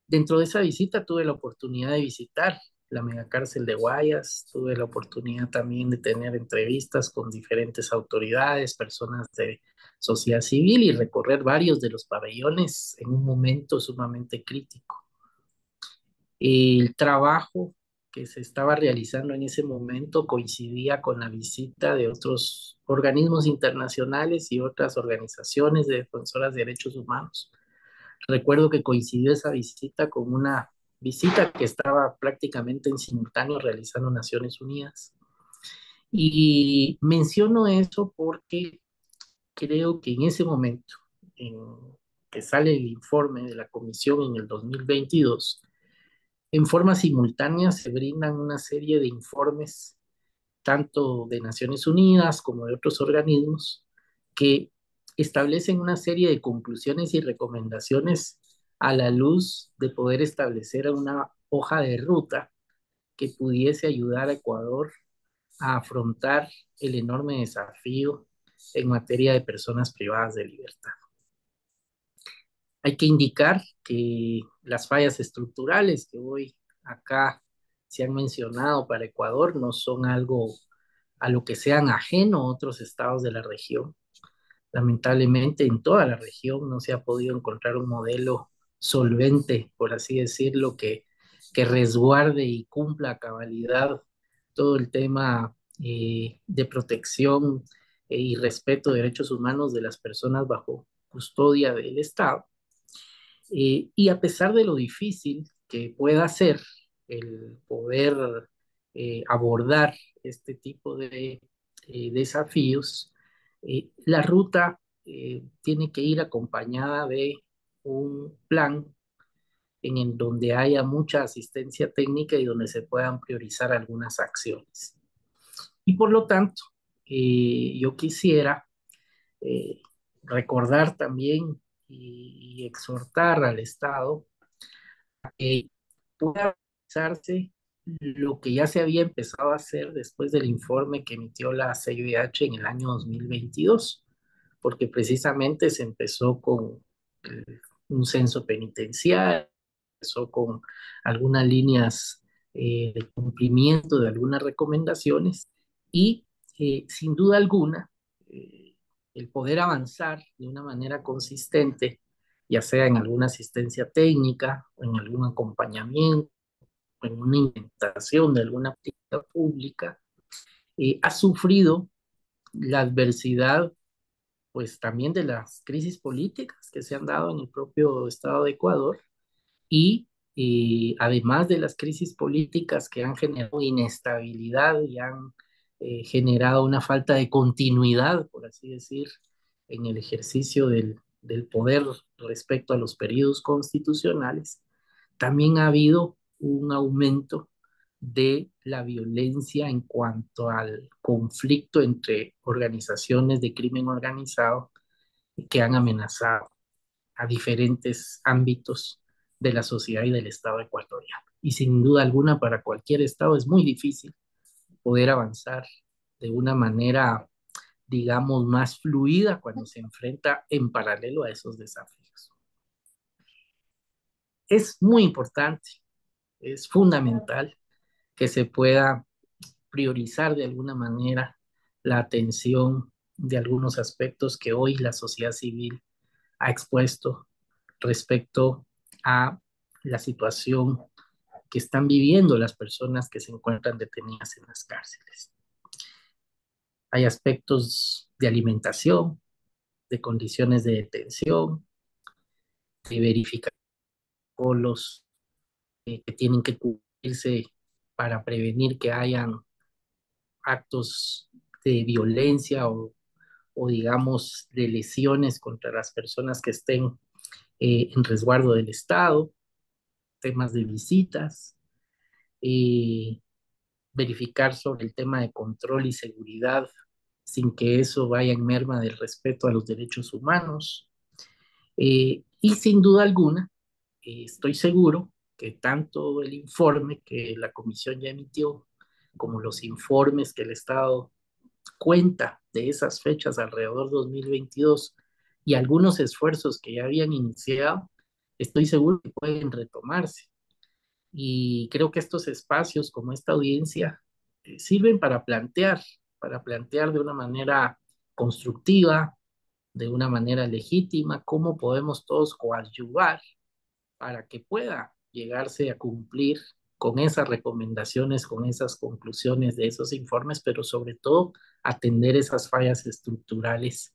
S7: Dentro de esa visita tuve la oportunidad de visitar la megacárcel de Guayas, tuve la oportunidad también de tener entrevistas con diferentes autoridades, personas de sociedad civil y recorrer varios de los pabellones en un momento sumamente crítico. El trabajo que se estaba realizando en ese momento coincidía con la visita de otros organismos internacionales y otras organizaciones de defensoras de derechos humanos. Recuerdo que coincidió esa visita con una visita que estaba prácticamente en simultáneo realizando Naciones Unidas. Y menciono eso porque creo que en ese momento, en que sale el informe de la comisión en el 2022, en forma simultánea se brindan una serie de informes, tanto de Naciones Unidas como de otros organismos, que establecen una serie de conclusiones y recomendaciones a la luz de poder establecer una hoja de ruta que pudiese ayudar a Ecuador a afrontar el enorme desafío en materia de personas privadas de libertad. Hay que indicar que las fallas estructurales que hoy acá se han mencionado para Ecuador no son algo a lo que sean ajeno otros estados de la región. Lamentablemente en toda la región no se ha podido encontrar un modelo solvente, por así decirlo, que, que resguarde y cumpla a cabalidad todo el tema eh, de protección eh, y respeto de derechos humanos de las personas bajo custodia del Estado. Eh, y a pesar de lo difícil que pueda ser el poder eh, abordar este tipo de desafíos, la ruta tiene que ir acompañada de un plan en, en donde haya mucha asistencia técnica y donde se puedan priorizar algunas acciones. Y por lo tanto, y yo quisiera eh, recordar también y, exhortar al Estado a que pueda lo que ya se había empezado a hacer después del informe que emitió la CIUH en el año 2022, porque precisamente se empezó con un censo penitencial, empezó con algunas líneas eh, de cumplimiento de algunas recomendaciones y sin duda alguna, eh, el poder avanzar de una manera consistente, ya sea en alguna asistencia técnica, o en algún acompañamiento, en una invitación de alguna actividad pública, eh, ha sufrido la adversidad pues también de las crisis políticas que se han dado en el propio Estado de Ecuador y eh, además de las crisis políticas que han generado inestabilidad y han eh, generado una falta de continuidad, por así decir, en el ejercicio del, del poder respecto a los periodos constitucionales, también ha habido un aumento de la violencia en cuanto al conflicto entre organizaciones de crimen organizado que han amenazado a diferentes ámbitos de la sociedad y del Estado ecuatoriano. Y sin duda alguna para cualquier Estado es muy difícil poder avanzar de una manera, digamos, más fluida cuando se enfrenta en paralelo a esos desafíos. Es muy importante, es fundamental que se pueda priorizar de alguna manera la atención de algunos aspectos que hoy la sociedad civil ha expuesto respecto a la situación que están viviendo las personas que se encuentran detenidas en las cárceles. Hay aspectos de alimentación, de condiciones de detención, de verificar los eh, que tienen que cubrirse para prevenir que hayan actos de violencia o, digamos, de lesiones contra las personas que estén eh, en resguardo del Estado temas de visitas, eh, verificar sobre el tema de control y seguridad sin que eso vaya en merma del respeto a los derechos humanos. Eh, y sin duda alguna, eh, estoy seguro que tanto el informe que la comisión ya emitió como los informes que el Estado cuenta de esas fechas alrededor de 2022 y algunos esfuerzos que ya habían iniciado, estoy seguro que pueden retomarse. Y creo que estos espacios como esta audiencia eh, sirven para plantear, para plantear de una manera constructiva, de una manera legítima, cómo podemos todos coadyuvar para que pueda llegarse a cumplir con esas recomendaciones, con esas conclusiones de esos informes, pero sobre todo atender esas fallas estructurales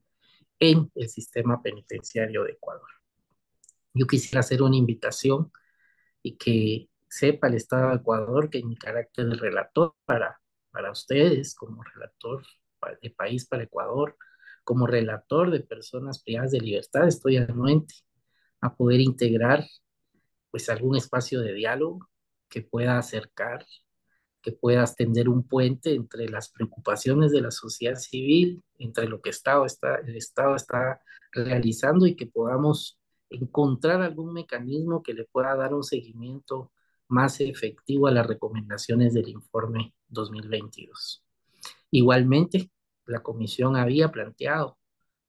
S7: en el sistema penitenciario de Ecuador. Yo quisiera hacer una invitación y que sepa el Estado de Ecuador que en mi carácter de relator para, para ustedes, como relator de país para Ecuador, como relator de personas privadas de libertad, estoy anuente a poder integrar pues algún espacio de diálogo que pueda acercar, que pueda tender un puente entre las preocupaciones de la sociedad civil, entre lo que Estado está, el Estado está realizando y que podamos encontrar algún mecanismo que le pueda dar un seguimiento más efectivo a las recomendaciones del informe 2022. Igualmente, la comisión había planteado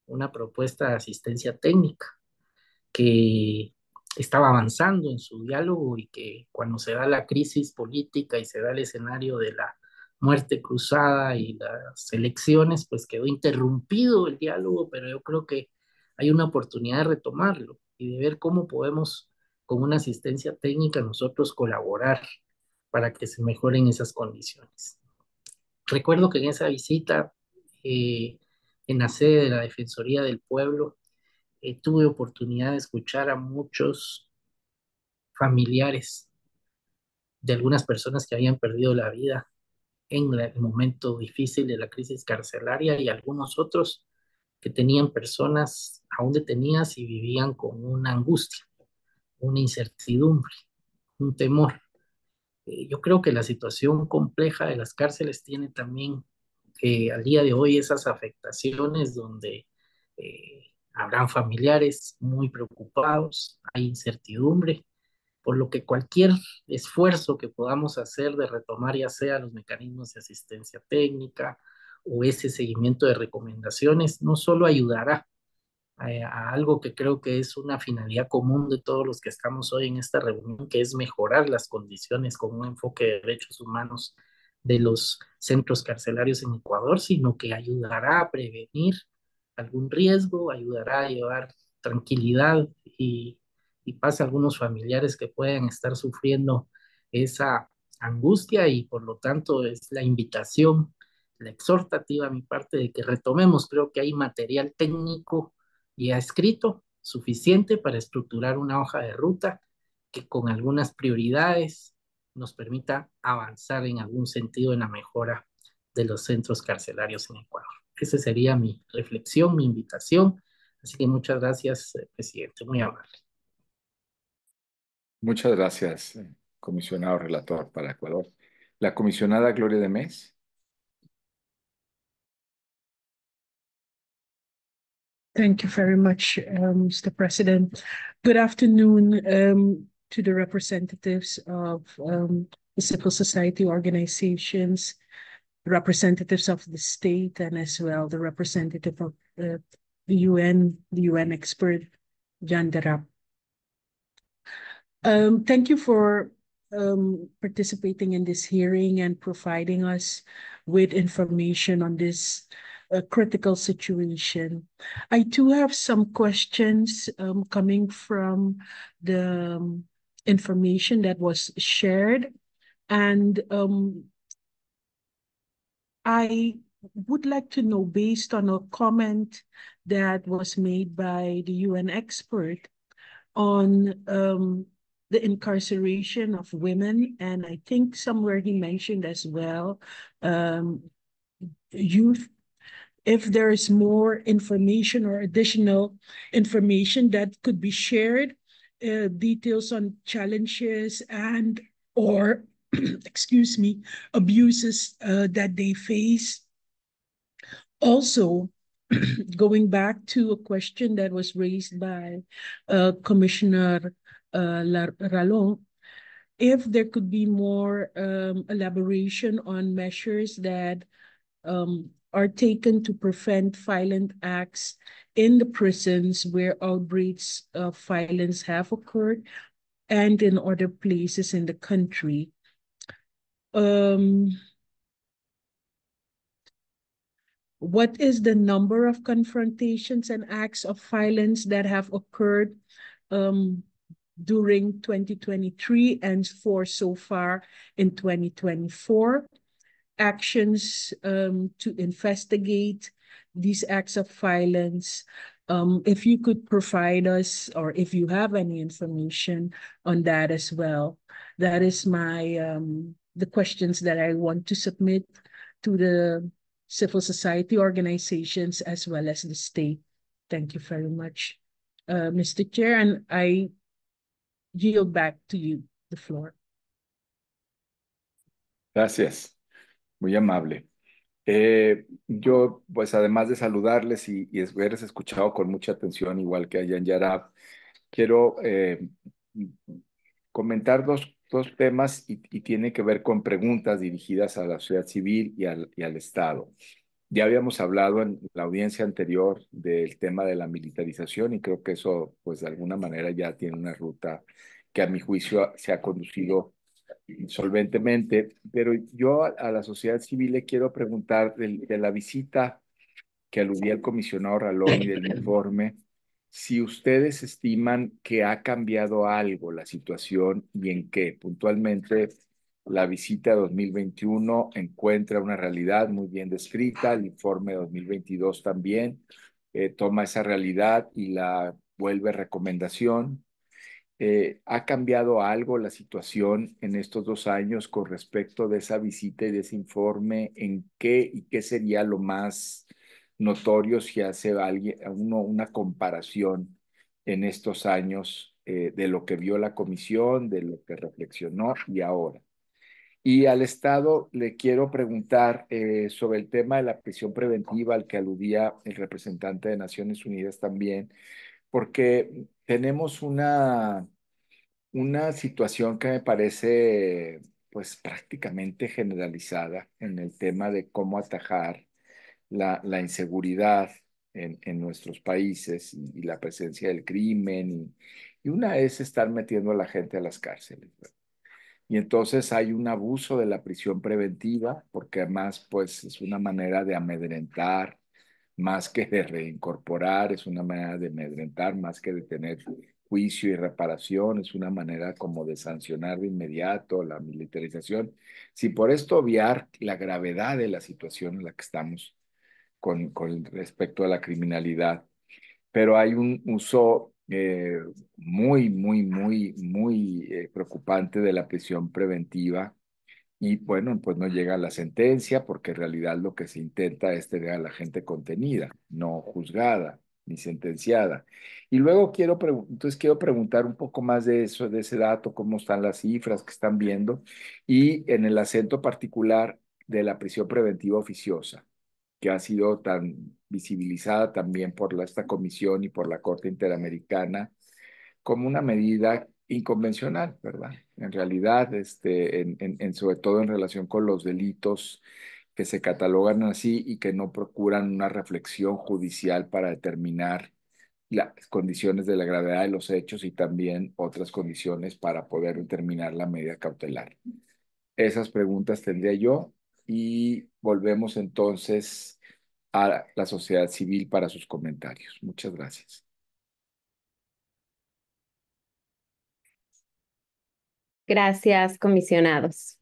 S7: una propuesta de asistencia técnica que estaba avanzando en su diálogo y que cuando se da la crisis política y se da el escenario de la muerte cruzada y las elecciones, pues quedó interrumpido el diálogo, pero yo creo que hay una oportunidad de retomarlo y de ver cómo podemos con una asistencia técnica nosotros colaborar para que se mejoren esas condiciones. Recuerdo que en esa visita eh, en la sede de la Defensoría del Pueblo eh, tuve oportunidad de escuchar a muchos familiares de algunas personas que habían perdido la vida en el momento difícil de la crisis carcelaria y algunos otros que tenían personas aún detenidas y vivían con una angustia, una incertidumbre, un temor. Eh, yo creo que la situación compleja de las cárceles tiene también eh, al día de hoy esas afectaciones donde eh, habrán familiares muy preocupados, hay incertidumbre, por lo que cualquier esfuerzo que podamos hacer de retomar ya sea los mecanismos de asistencia técnica, o ese seguimiento de recomendaciones no solo ayudará eh, a, algo que creo que es una finalidad común de todos los que estamos hoy en esta reunión, que es mejorar las condiciones con un enfoque de derechos humanos de los centros carcelarios en Ecuador, sino que ayudará a prevenir algún riesgo, ayudará a llevar tranquilidad y, y paz a algunos familiares que puedan estar sufriendo esa angustia y por lo tanto es la invitación la exhortativa, a mi parte, de que retomemos. Creo que hay material técnico ya escrito suficiente para estructurar una hoja de ruta que con algunas prioridades nos permita avanzar en algún sentido en la mejora de los centros carcelarios en Ecuador. Esa sería mi reflexión, mi invitación. Así que muchas gracias, eh, presidente. Muy amable.
S2: Muchas gracias, eh, comisionado relator para Ecuador. La comisionada Gloria de Mes.
S1: Thank you very much, um,
S12: uh, Mr. President. Good afternoon um, to the representatives of um, the civil society organizations, representatives of the state, and as well the representative of uh, the UN, the UN expert, Jan Derap. Um, thank you for um, participating in this hearing and providing us with information on this a critical situation. I do have some questions um, coming from the um, information that was shared. And um, I would like to know, based on a comment that was made by the UN expert on um, the incarceration of women, and I think somewhere he mentioned as well um, youth if there is more information or additional information that could be shared, uh, details on challenges and or, [clears throat] excuse me, abuses uh, that they face. Also, [clears throat] going back to a question that was raised by uh, Commissioner uh, Rallon, if there could be more um, elaboration on measures that um, are taken to prevent violent acts in the prisons where outbreaks of violence have occurred and in other places in the country. Um, what is the number of confrontations and acts of violence that have occurred um, during 2023 and for so far in 2024? actions um, to investigate these acts of violence. Um, if you could provide us, or if you have any information on that as well, that is my um, the questions that I want to submit to the civil society organizations as well as the state. Thank you very much, uh, Mr. Chair, and I yield back to you the floor.
S2: Gracias. Muy amable. Eh, yo, pues además de saludarles y, haberles escuchado con mucha atención, igual que a en Yarab, quiero eh, comentar dos, temas y, tiene que ver con preguntas dirigidas a la sociedad civil y y al Estado. Ya habíamos hablado en la audiencia anterior del tema de la militarización y creo que eso, pues de alguna manera ya tiene una ruta que a mi juicio se ha conducido solventemente, pero yo a, la sociedad civil le quiero preguntar de, la visita que aludía el comisionado Ralón y del informe, si ustedes estiman que ha cambiado algo la situación y en qué. Puntualmente, la visita 2021 encuentra una realidad muy bien descrita, el informe 2022 también eh, toma esa realidad y la vuelve recomendación. Eh, ¿Ha cambiado algo la situación en estos dos años con respecto de esa visita y de ese informe? ¿En qué y qué sería lo más notorio si hace alguien, uno una comparación en estos años eh, de lo que vio la comisión, de lo que reflexionó y ahora? Y al Estado le quiero preguntar eh, sobre el tema de la prisión preventiva al que aludía el representante de Naciones Unidas también, porque tenemos una, una situación que me parece pues prácticamente generalizada en el tema de cómo atajar la, inseguridad en, nuestros países y, la presencia del crimen. Y, una es estar metiendo a la gente a las cárceles. Y entonces hay un abuso de la prisión preventiva, porque además pues es una manera de amedrentar, más que de reincorporar, es una manera de amedrentar, más que de tener juicio y reparación, es una manera como de sancionar de inmediato la militarización. Si por esto obviar la gravedad de la situación en la que estamos con, con respecto a la criminalidad, pero hay un uso eh, muy, muy, muy, muy eh, preocupante de la prisión preventiva y bueno, pues no llega a la sentencia porque en realidad lo que se intenta es tener a la gente contenida, no juzgada ni sentenciada. Y luego quiero, quiero preguntar un poco más de eso, de ese dato, cómo están las cifras que están viendo y en el acento particular de la prisión preventiva oficiosa, que ha sido tan visibilizada también por esta comisión y por la Corte Interamericana como una medida inconvencional, ¿verdad? en realidad, este, en, sobre todo en relación con los delitos que se catalogan así y que no procuran una reflexión judicial para determinar las condiciones de la gravedad de los hechos y también otras condiciones para poder determinar la medida cautelar. Esas preguntas tendría yo y volvemos entonces a la sociedad civil para sus comentarios. Muchas gracias.
S8: Gracias, comisionados.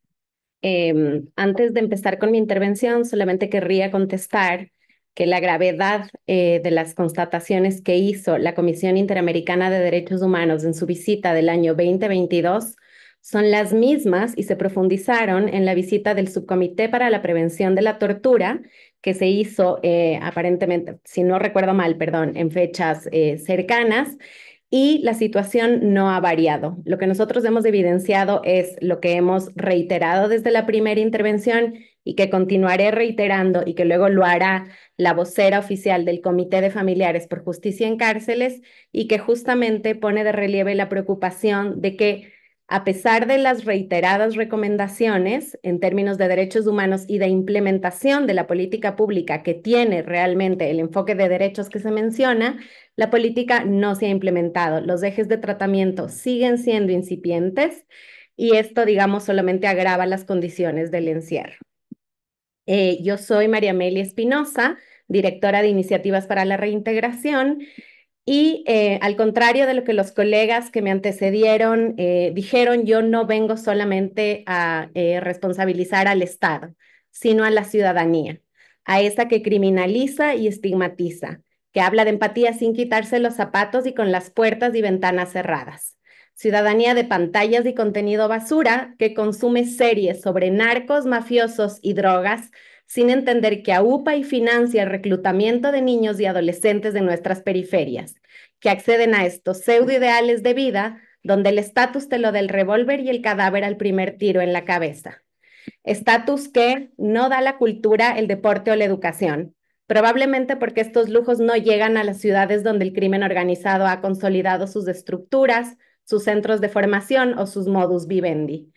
S8: Em, antes de empezar con mi intervención, solamente querría contestar que la gravedad eh, de las constataciones que hizo la Comisión Interamericana de Derechos Humanos en su visita del año 2022 son las mismas y se profundizaron en la visita del Subcomité para la Prevención de la Tortura que se hizo eh, aparentemente, si no recuerdo mal, perdón, en fechas eh, cercanas y la situación no ha variado. Lo que nosotros hemos evidenciado es lo que hemos reiterado desde la primera intervención y que continuaré reiterando y que luego lo hará la vocera oficial del Comité de Familiares por Justicia en Cárceles y que justamente pone de relieve la preocupación de que a pesar de las reiteradas recomendaciones en términos de derechos humanos y de implementación de la política pública que tiene realmente el enfoque de derechos que se menciona, la política no se ha implementado. Los ejes de tratamiento siguen siendo incipientes y esto, digamos, solamente agrava las condiciones del encierro. Eh, yo soy María Amelia Espinosa, directora de Iniciativas para la Reintegración. Y eh, al contrario de lo que los colegas que me antecedieron eh, dijeron, yo no vengo solamente a eh, responsabilizar al Estado, sino a la ciudadanía, a esa que criminaliza y estigmatiza, que habla de empatía sin quitarse los zapatos y con las puertas y ventanas cerradas. Ciudadanía de pantallas y contenido basura que consume series sobre narcos, mafiosos y drogas sin entender que AUPA y financia el reclutamiento de niños y adolescentes de nuestras periferias, que acceden a estos pseudoideales de vida donde el estatus te lo del revólver y el cadáver al primer tiro en la cabeza. Estatus que no da la cultura, el deporte o la educación, probablemente porque estos lujos no llegan a las ciudades donde el crimen organizado ha consolidado sus estructuras, sus centros de formación o sus modus vivendi.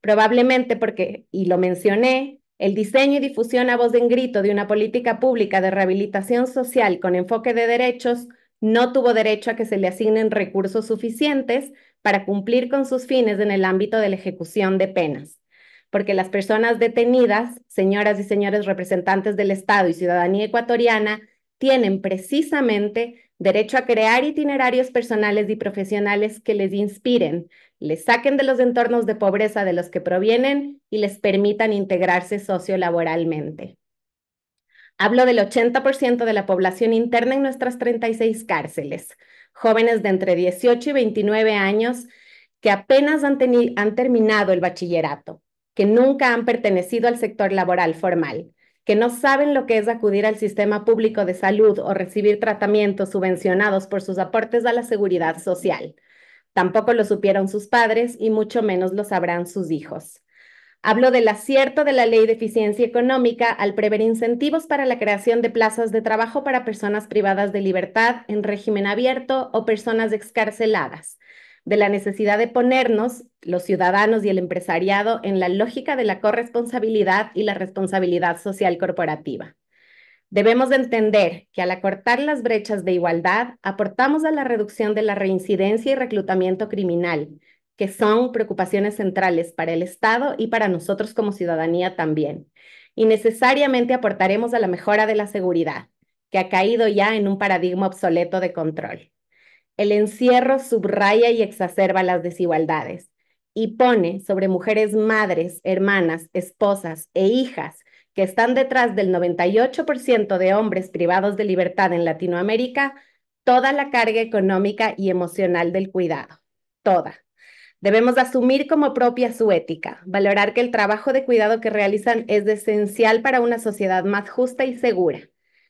S8: Probablemente porque, y lo mencioné, el diseño y difusión a voz de grito de una política pública de rehabilitación social con enfoque de derechos no tuvo derecho a que se le asignen recursos suficientes para cumplir con sus fines en el ámbito de la ejecución de penas, porque las personas detenidas, señoras y señores representantes del Estado y ciudadanía ecuatoriana, tienen precisamente derecho a crear itinerarios personales y profesionales que les inspiren, les saquen de los entornos de pobreza de los que provienen y les permitan integrarse sociolaboralmente. Hablo del 80% de la población interna en nuestras 36 cárceles, jóvenes de entre 18 y 29 años que apenas han, han terminado el bachillerato, que nunca han pertenecido al sector laboral formal, que no saben lo que es acudir al sistema público de salud o recibir tratamientos subvencionados por sus aportes a la seguridad social, Tampoco lo supieron sus padres y mucho menos lo sabrán sus hijos. Hablo del acierto de la ley de eficiencia económica al prever incentivos para la creación de plazas de trabajo para personas privadas de libertad en régimen abierto o personas excarceladas, de la necesidad de ponernos, los ciudadanos y el empresariado, en la lógica de la corresponsabilidad y la responsabilidad social corporativa. Debemos de entender que al acortar las brechas de igualdad, aportamos a la reducción de la reincidencia y reclutamiento criminal, que son preocupaciones centrales para el Estado y para nosotros como ciudadanía también. Y necesariamente aportaremos a la mejora de la seguridad, que ha caído ya en un paradigma obsoleto de control. El encierro subraya y exacerba las desigualdades y pone sobre mujeres madres, hermanas, esposas e hijas están detrás del 98% de hombres privados de libertad en Latinoamérica toda la carga económica y emocional del cuidado, toda. Debemos asumir como propia su ética, valorar que el trabajo de cuidado que realizan es esencial para una sociedad más justa y segura.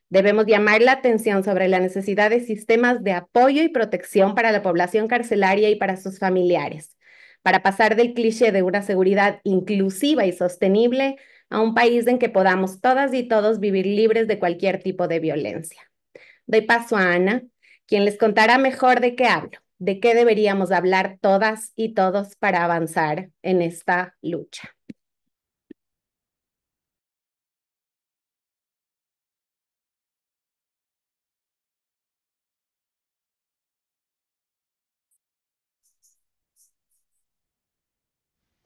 S8: Debemos llamar la atención sobre la necesidad de sistemas de apoyo y protección para la población carcelaria y para sus familiares, para pasar del cliché de una seguridad inclusiva y sostenible a un país en que podamos todas y todos vivir libres de cualquier tipo de violencia. Doy paso a Ana, quien les contará mejor de qué hablo, de qué deberíamos hablar todas y todos para avanzar en esta
S11: lucha.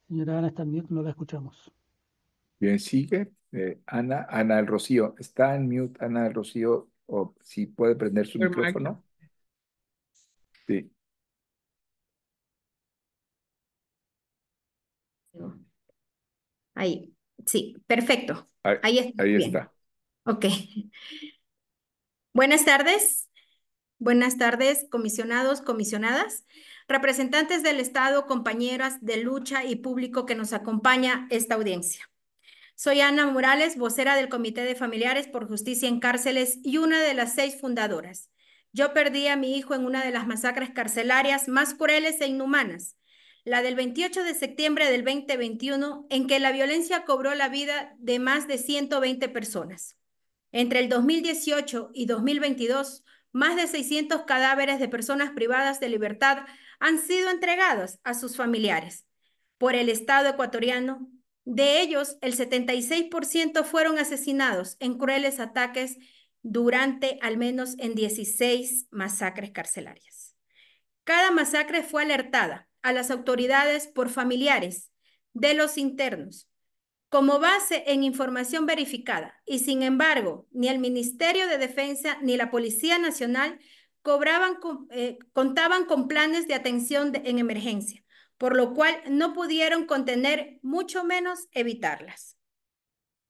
S6: Señora Ana, está mute, no la escuchamos.
S2: Bien, sigue. Eh, Ana, Ana del Rocío. Está en mute Ana del Rocío o si puede prender su micrófono.
S11: Sí.
S13: Ahí, sí, perfecto.
S11: Ahí, está. Ahí está.
S13: Ok. Buenas tardes. Buenas tardes, comisionados, comisionadas, representantes del Estado, compañeras de lucha y público que nos acompaña esta audiencia. Soy Ana Morales, vocera del Comité de Familiares por Justicia en Cárceles y una de las seis fundadoras. Yo perdí a mi hijo en una de las masacres carcelarias más crueles e inhumanas, la del 28 de septiembre del 2021, en que la violencia cobró la vida de más de 120 personas. Entre el 2018 y 2022, más de 600 cadáveres de personas privadas de libertad han sido entregados a sus familiares por el Estado ecuatoriano de ellos, el 76% fueron asesinados en crueles ataques durante al menos en 16 masacres carcelarias. Cada masacre fue alertada a las autoridades por familiares de los internos como base en información verificada y sin embargo ni el Ministerio de Defensa ni la Policía Nacional eh, contaban con planes de atención en emergencia por lo cual no pudieron contener, mucho menos evitarlas.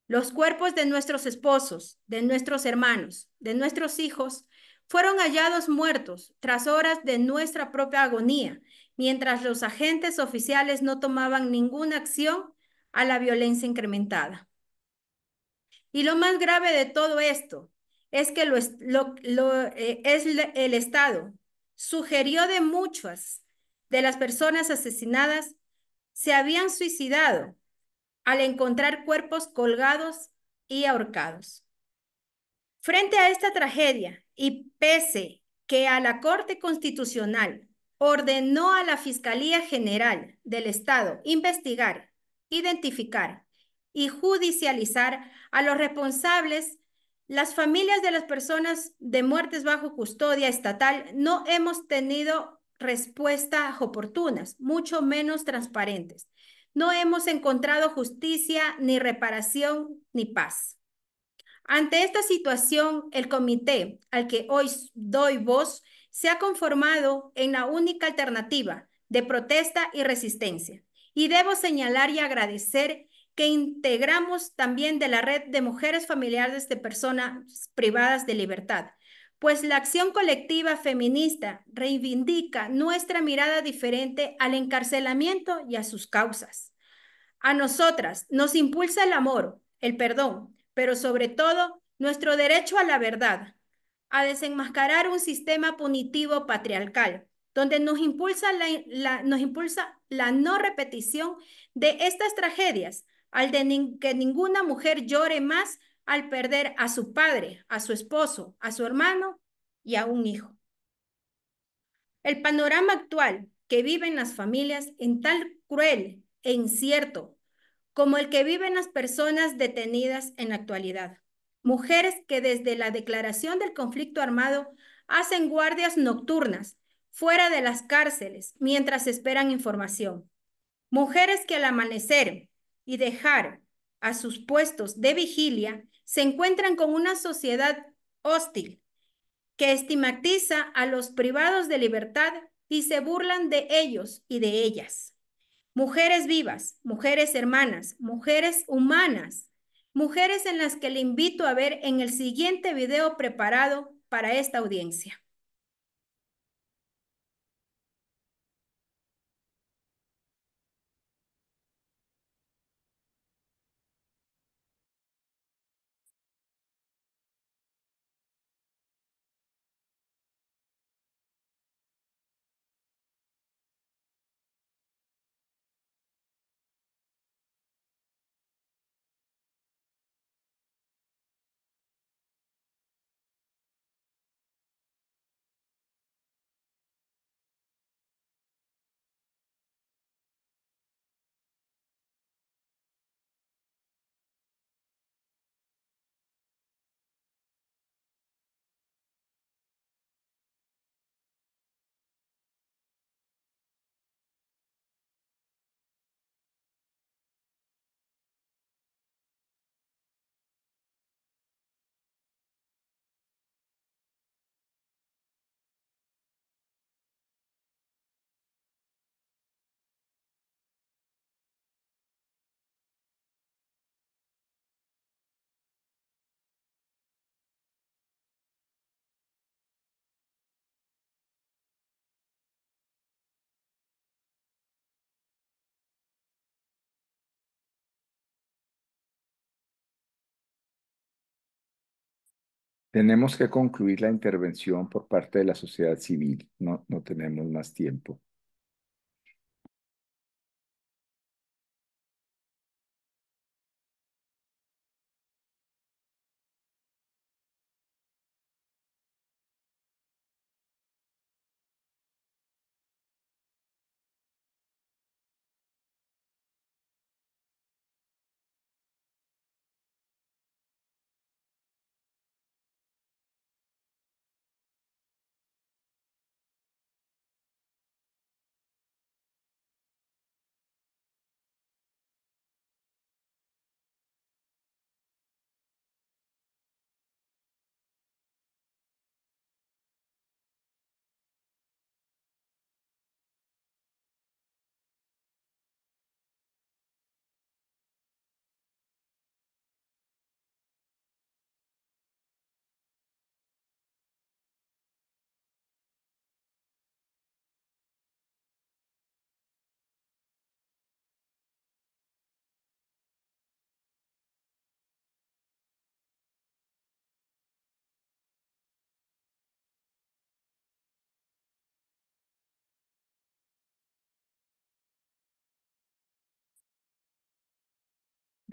S13: Los cuerpos de nuestros esposos, de nuestros hermanos, de nuestros hijos, fueron hallados muertos tras horas de nuestra propia agonía, mientras los agentes oficiales no tomaban ninguna acción a la violencia incrementada. Y lo más grave de todo esto es que es eh, el Estado sugirió de muchas de las personas asesinadas se habían suicidado al encontrar cuerpos colgados y ahorcados. Frente a esta tragedia, y pese que a la Corte Constitucional ordenó a la Fiscalía General del Estado investigar, identificar y judicializar a los responsables, las familias de las personas de muertes bajo custodia estatal no hemos tenido respuestas oportunas, mucho menos transparentes. No hemos encontrado justicia, ni reparación, ni paz. Ante esta situación, el comité al que hoy doy voz se ha conformado en la única alternativa de protesta y resistencia. Y debo señalar y agradecer que integramos también de la red de mujeres familiares de personas privadas de libertad, pues la acción colectiva feminista reivindica nuestra mirada diferente al encarcelamiento y a sus causas. A nosotras nos impulsa el amor, el perdón, pero sobre todo nuestro derecho a la verdad, a desenmascarar un sistema punitivo patriarcal, donde nos impulsa la, no repetición de estas tragedias, al de que ninguna mujer llore más al perder a su padre, a su esposo, a su hermano y a un hijo. El panorama actual que viven las familias en tal cruel e incierto como el que viven las personas detenidas en la actualidad. Mujeres que desde la declaración del conflicto armado hacen guardias nocturnas fuera de las cárceles mientras esperan información. Mujeres que al amanecer y dejar a sus puestos de vigilia se encuentran con una sociedad hostil que estigmatiza a los privados de libertad y se burlan de ellos y de ellas. Mujeres vivas, mujeres hermanas, mujeres humanas, mujeres en las que le invito a ver en el siguiente video preparado para esta audiencia.
S11: Tenemos que concluir la intervención por parte de la sociedad civil, no, no tenemos más tiempo.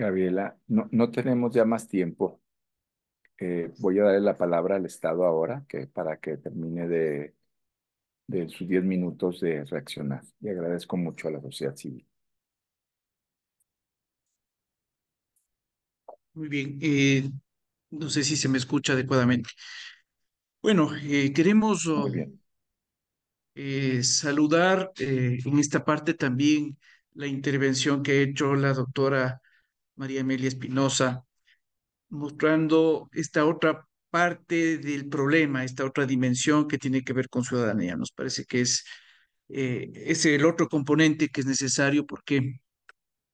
S11: Gabriela, no, no tenemos ya más tiempo. Eh,
S2: voy a darle la palabra al Estado ahora que, para que termine de, de sus diez minutos de reaccionar. Y agradezco mucho a la sociedad civil.
S9: Muy bien, eh, no sé si se me escucha adecuadamente. Bueno, eh, queremos um, saludar en esta parte también la intervención que ha hecho la doctora María Emilia Espinosa, mostrando esta otra parte del problema, esta otra dimensión que tiene que ver con ciudadanía. Nos parece que eh, es, el otro componente que es necesario porque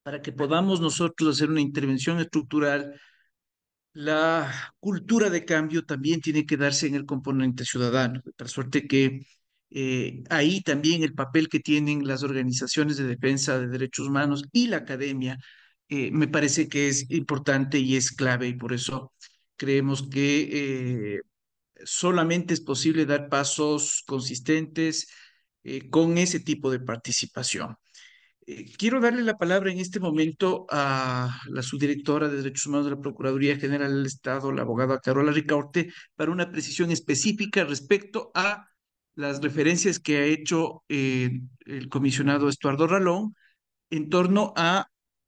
S9: para que podamos nosotros hacer una intervención estructural, la cultura de cambio también tiene que darse en el componente ciudadano, de tal suerte que eh, ahí también el papel que tienen las organizaciones de defensa de derechos humanos y la academia eh, me parece que es importante y es clave y por eso creemos que eh, solamente es posible dar pasos consistentes eh, con ese tipo de participación. Quiero darle la palabra en este momento a la subdirectora de Derechos Humanos de la Procuraduría General del Estado, la abogada Carola Ricaurte, para una precisión específica respecto a las referencias que ha hecho el comisionado Estuardo Ralón en torno a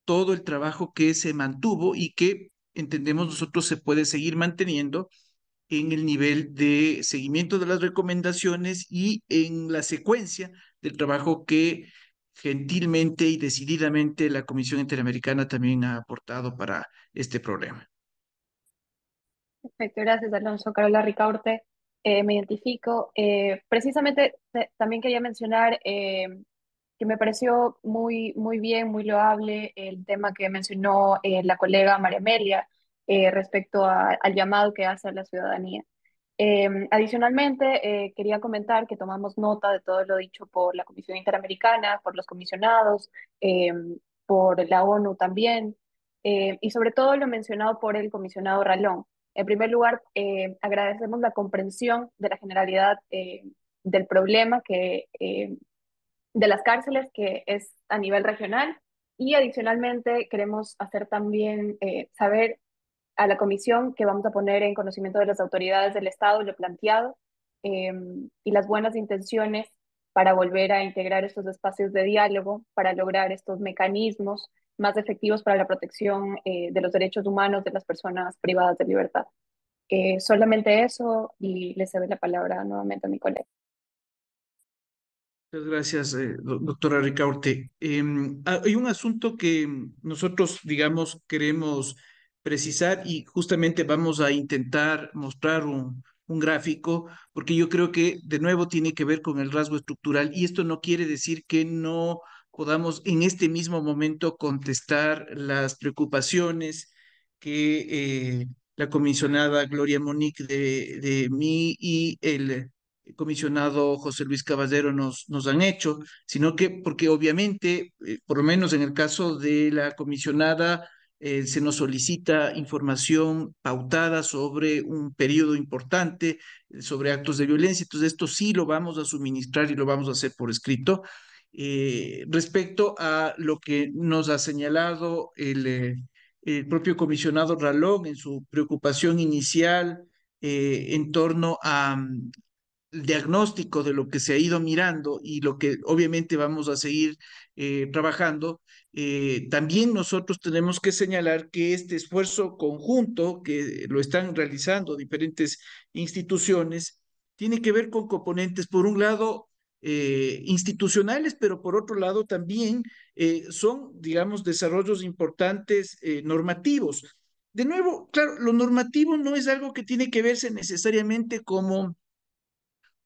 S9: todo el trabajo que se mantuvo y que entendemos nosotros se puede seguir manteniendo en el nivel de seguimiento de las recomendaciones y en la secuencia del trabajo que gentilmente y decididamente la Comisión Interamericana también ha aportado para este problema.
S14: Perfecto, gracias Alonso. Carola Ricaurte, eh, me identifico. Eh, precisamente también quería mencionar eh, que me pareció muy, muy bien, muy loable el tema que mencionó eh, la colega María Amelia eh, respecto al llamado que hace a la ciudadanía. Em, adicionalmente, eh, quería comentar que tomamos nota de todo lo dicho por la Comisión Interamericana, por los comisionados, em, por la ONU también, y sobre todo lo mencionado por el comisionado Ralón. En primer lugar, agradecemos la comprensión de la generalidad del problema que de las cárceles, que es a nivel regional. Y adicionalmente queremos hacer también eh, saber a la comisión que vamos a poner en conocimiento de las autoridades del Estado lo planteado em, y las buenas intenciones para volver a integrar estos espacios de diálogo, para lograr estos mecanismos más efectivos para la protección eh, de los derechos humanos de las personas privadas de libertad. Eh, solamente eso y le cedo la palabra nuevamente a mi colega.
S9: Muchas gracias, eh, doctora Ricaurte. Em, ah, hay un asunto que nosotros, digamos, queremos precisar y justamente vamos a intentar mostrar un, gráfico, porque yo creo que de nuevo tiene que ver con el rasgo estructural y esto no quiere decir que no podamos en este mismo momento contestar las preocupaciones que eh, la comisionada Gloria Monique de, de mí y el eh, comisionado José Luis Caballero nos, nos han hecho, sino que porque obviamente, eh, por lo menos en el caso de la comisionada, eh, se nos solicita información pautada sobre un periodo importante, sobre actos de violencia, entonces esto sí lo vamos a suministrar y lo vamos a hacer por escrito. respecto a lo que nos ha señalado el, el propio comisionado Ralón en su preocupación inicial en torno a, mm, diagnóstico de lo que se ha ido mirando y lo que obviamente vamos a seguir eh, trabajando, eh, también nosotros tenemos que señalar que este esfuerzo conjunto que lo están realizando diferentes instituciones tiene que ver con componentes, por un lado, eh, institucionales, pero por otro lado también son, digamos, desarrollos importantes normativos. De nuevo, claro, lo normativo no es algo que tiene que verse necesariamente como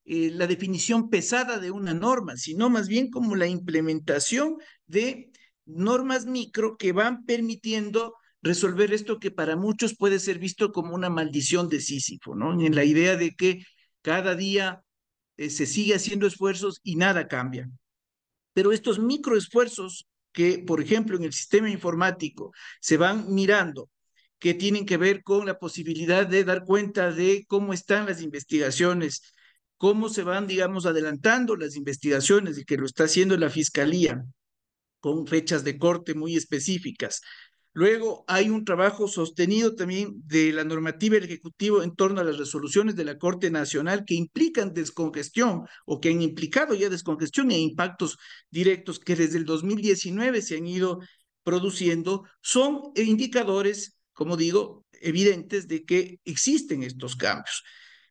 S9: eh, la definición pesada de una norma, sino más bien como la implementación de normas micro que van permitiendo resolver esto que para muchos puede ser visto como una maldición de Sísifo, ¿no? En la idea de que cada día eh, se sigue haciendo esfuerzos y nada cambia. Pero estos micro esfuerzos que, por ejemplo, en el sistema informático se van mirando, que tienen que ver con la posibilidad de dar cuenta de cómo están las investigaciones, cómo se van, digamos, adelantando las investigaciones y que lo está haciendo la Fiscalía con fechas de corte muy específicas. Luego hay un trabajo sostenido también de la normativa del Ejecutivo en torno a las resoluciones de la Corte Nacional que implican descongestión o que han implicado ya descongestión e impactos directos que desde el 2019 se han ido produciendo. Son indicadores, como digo, evidentes de que existen estos cambios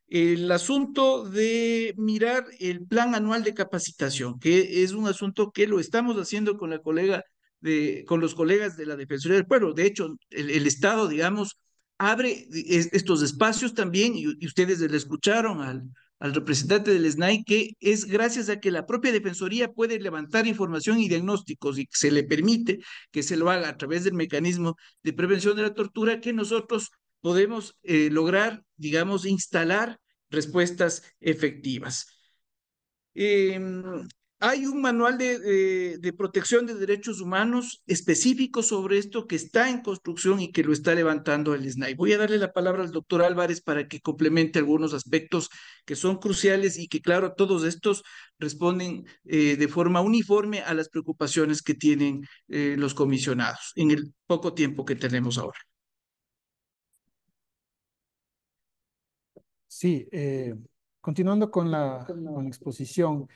S9: el asunto de mirar el plan anual de capacitación, que es un asunto que lo estamos haciendo con la colega de, con los colegas de la Defensoría del Pueblo. De hecho, el, Estado, digamos, abre estos espacios también, y, ustedes le escucharon al, al representante del SNAI, que es gracias a que la propia Defensoría puede levantar información y diagnósticos y se le permite que se lo haga a través del mecanismo de prevención de la tortura, que nosotros podemos eh, lograr, digamos, instalar respuestas efectivas. Em, hay un manual de, protección de derechos humanos específico sobre esto que está en construcción y que lo está levantando el SNAI. Voy a darle la palabra al doctor Álvarez para que complemente algunos aspectos que son cruciales y que, claro, todos estos responden eh, de forma uniforme a las preocupaciones que tienen eh, los comisionados en el poco tiempo que tenemos ahora.
S10: Sí, eh, continuando con la, exposición,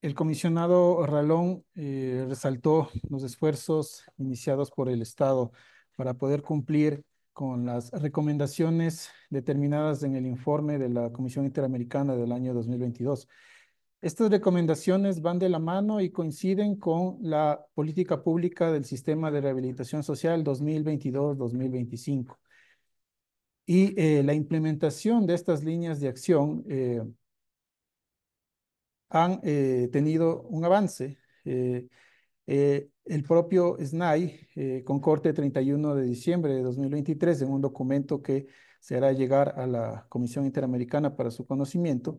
S10: el comisionado Ralón eh, resaltó los esfuerzos iniciados por el Estado para poder cumplir con las recomendaciones determinadas en el informe de la Comisión Interamericana del año 2022. Estas recomendaciones van de la mano y coinciden con la política pública del sistema de rehabilitación social 2022-2025 y eh, la implementación de estas líneas de acción eh, han eh, tenido un avance. el propio SNAI, con corte 31 de diciembre de 2023, en un documento que se hará llegar a la Comisión Interamericana para su conocimiento,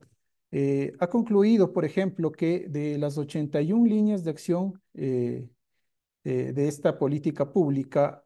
S10: ha concluido, por ejemplo, que de las 81 líneas de acción de esta política pública,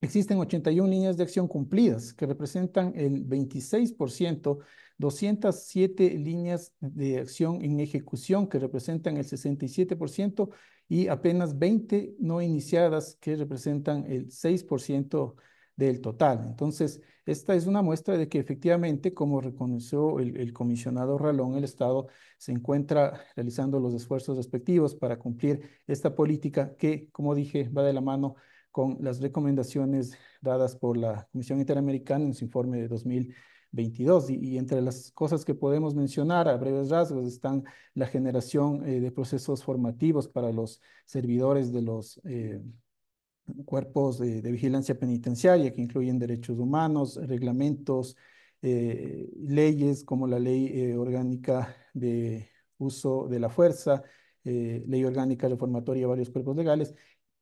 S10: Existen 81 líneas de acción cumplidas, que representan el 26%, 207 líneas de acción en ejecución, que representan el 67%, y apenas 20 no iniciadas, que representan el 6% del total. Entonces, esta es una muestra de que efectivamente, como reconoció el, el, comisionado Ralón, el Estado se encuentra realizando los esfuerzos respectivos para cumplir esta política que, como dije, va de la mano con las recomendaciones dadas por la Comisión Interamericana en su informe de 2022. Y, entre las cosas que podemos mencionar a breves rasgos están la generación eh, de procesos formativos para los servidores de los eh, cuerpos de, vigilancia penitenciaria, que incluyen derechos humanos, reglamentos, eh, leyes como la ley orgánica de uso de la fuerza, ley orgánica reformatoria de varios cuerpos legales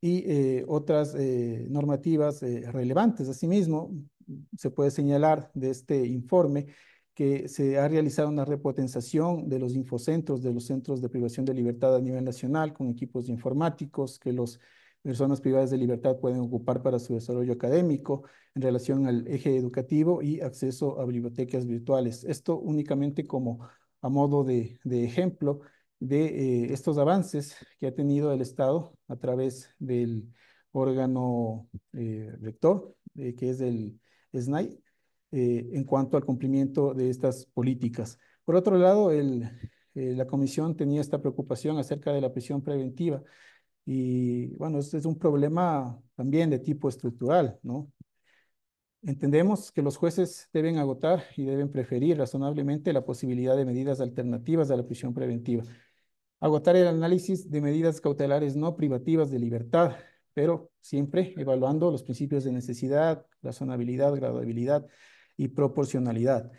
S10: y eh, otras eh, normativas eh, relevantes. Asimismo, se puede señalar de este informe que se ha realizado una repotenciación de los infocentros, de los centros de privación de libertad a nivel nacional, con equipos informáticos que las personas privadas de libertad pueden ocupar para su desarrollo académico en relación al eje educativo y acceso a bibliotecas virtuales. Esto únicamente como a modo de ejemplo, de eh, estos avances que ha tenido el Estado a través del órgano eh, rector, eh, que es el SNAI, en cuanto al cumplimiento de estas políticas. Por otro lado, la Comisión tenía esta preocupación acerca de la prisión preventiva y, bueno, este es un problema también de tipo estructural, ¿no? Entendemos que los jueces deben agotar y deben preferir razonablemente la posibilidad de medidas alternativas a la prisión preventiva. Agotar el análisis de medidas cautelares no privativas de libertad, pero siempre evaluando los principios de necesidad, razonabilidad, gradabilidad y proporcionalidad.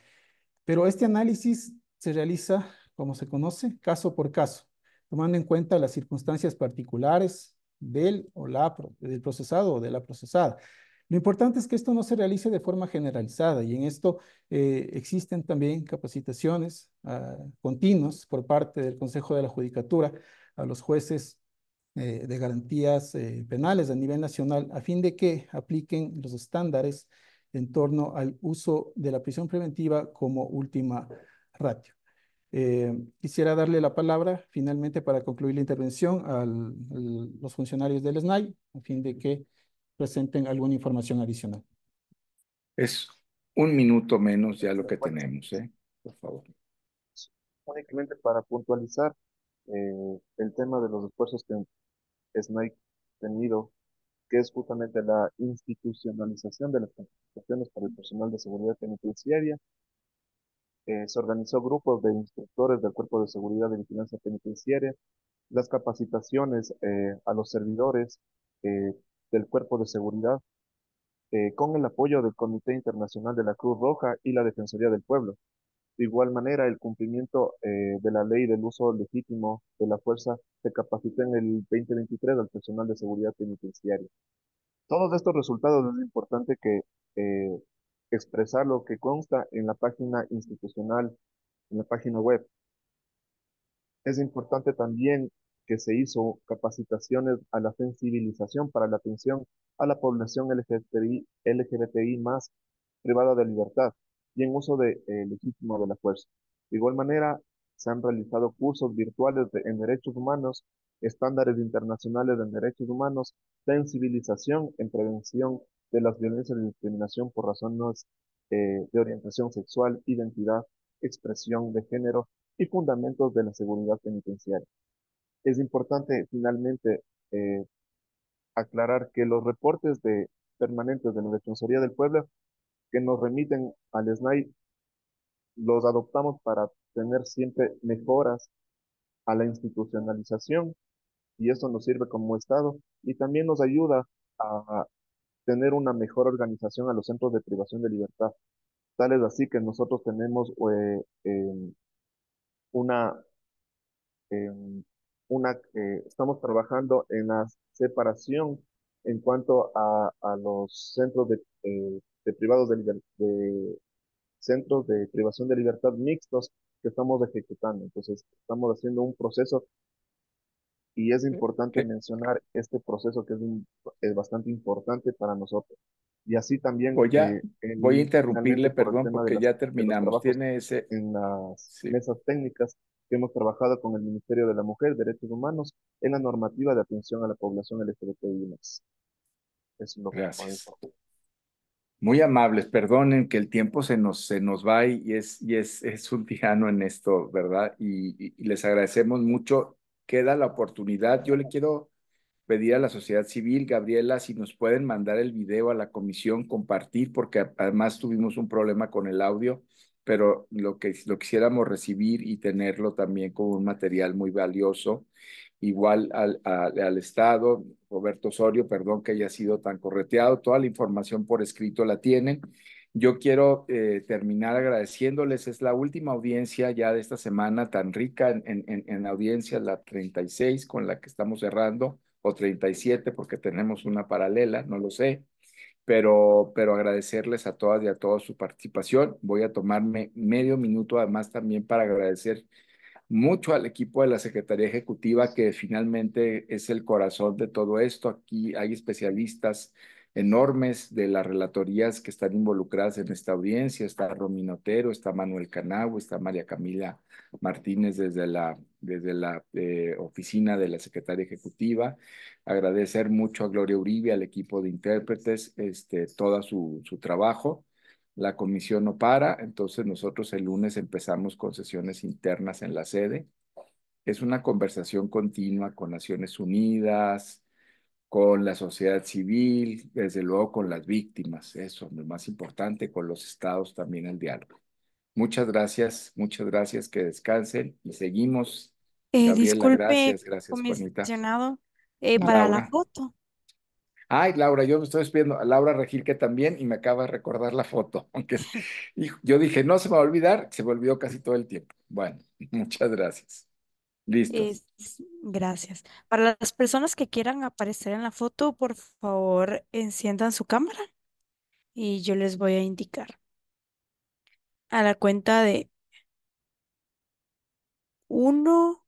S10: Pero este análisis se realiza, como se conoce, caso por caso, tomando en cuenta las circunstancias particulares del o del procesado o de la procesada lo importante es que esto no se realice de forma generalizada y en esto eh, existen también capacitaciones ah, continuas por parte del Consejo de la Judicatura a los jueces eh, de garantías eh, penales a nivel nacional a fin de que apliquen los estándares en torno al uso de la prisión preventiva como última ratio. quisiera darle la palabra finalmente para concluir la intervención a los funcionarios del SNAI, a fin de que presenten alguna información adicional.
S2: Es un minuto menos ya lo que tenemos, ¿eh? Por favor.
S11: Únicamente para puntualizar eh, el tema de los esfuerzos que no ha tenido, que es justamente la institucionalización de las capacitaciones para el personal de seguridad penitenciaria. Eh, se organizó grupos de instructores del Cuerpo de Seguridad de Vigilancia Penitenciaria, las capacitaciones eh, a los servidores eh, del Cuerpo de Seguridad, eh, con el apoyo del Comité Internacional de la Cruz Roja y la Defensoría del Pueblo. De igual manera, el cumplimiento eh, de la ley del uso legítimo de la fuerza se capacitó en el 2023 al personal de seguridad penitenciario. Todos estos resultados es importante que eh, expresar lo que consta en la página institucional, en la página web. Es importante también que se hizo capacitaciones a la sensibilización para la atención a la población LGBTI, más privada de libertad y en uso de, eh, legítimo de la fuerza. De igual manera, se han realizado cursos virtuales en derechos humanos, estándares internacionales en derechos humanos, sensibilización en prevención de las violencias de discriminación por razones eh, de orientación sexual, identidad, expresión de género y fundamentos de la seguridad penitenciaria es importante finalmente eh, aclarar que los reportes de, permanentes de la Defensoría del Pueblo que nos remiten al SNAI los adoptamos para tener siempre mejoras a la institucionalización y eso nos sirve como Estado y también nos ayuda a tener una mejor organización a los centros de privación de libertad. Tal es así que nosotros tenemos eh, una una, eh, estamos trabajando en la separación en cuanto a, a los centros de, eh, de privados de, de, centros de privación de libertad mixtos que estamos ejecutando. Entonces, estamos haciendo un proceso y es importante mencionar este proceso que es, un, es, bastante importante para nosotros. Y así también... Voy a, voy a interrumpirle, perdón, porque ya terminamos. Tiene ese... En las mesas técnicas que hemos trabajado con el Ministerio de la Mujer, Derechos Humanos, en la normativa de atención a la población LGBTI+. Es lo
S2: que Muy amables, perdonen que el tiempo se nos, se nos va y es, y es, es un tirano en esto, ¿verdad? Y, y les agradecemos mucho. Queda la oportunidad. Yo le quiero pedir a la sociedad civil, Gabriela, si nos pueden mandar el video a la comisión, compartir, porque además tuvimos un problema con el audio pero lo que lo quisiéramos recibir y tenerlo también como un material muy valioso. Igual al, Estado, Roberto Osorio, perdón que haya sido tan correteado, toda la información por escrito la tienen. Yo quiero eh, terminar agradeciéndoles, es la última audiencia ya de esta semana tan rica en, en, en audiencia, la 36 con la que estamos cerrando, o 37 porque tenemos una paralela, no lo sé pero, agradecerles a todas y a todos su participación. Voy a tomarme medio minuto además también para agradecer mucho al equipo de la Secretaría Ejecutiva, que finalmente es el corazón de todo esto. Aquí hay especialistas enormes de las relatorías que están involucradas en esta audiencia. Está Romín Otero, está Manuel Canago, está María Camila Martínez desde la, desde la eh, oficina de la Secretaria Ejecutiva. Agradecer mucho a Gloria Uribe, al equipo de intérpretes, este, todo su, su trabajo. La comisión no para, entonces nosotros el lunes empezamos con sesiones internas en la sede. Es una conversación continua con Naciones Unidas, con la sociedad civil, desde luego con las víctimas, eso, es lo más importante, con los estados también el diálogo. Muchas gracias, muchas gracias, que descansen y seguimos. Eh, disculpe, gracias, gracias, comisionado, eh, para la foto. Ay, Laura, yo me estoy despidiendo a Laura Regil, que también, y me acaba de recordar la foto, [laughs] aunque yo dije, no se me va a olvidar, se me olvidó casi todo el tiempo. Bueno, [laughs] muchas gracias
S14: gracias. Para las personas que
S5: quieran aparecer en la foto, por favor, enciendan su cámara y yo les voy a indicar. A la cuenta de
S13: uno,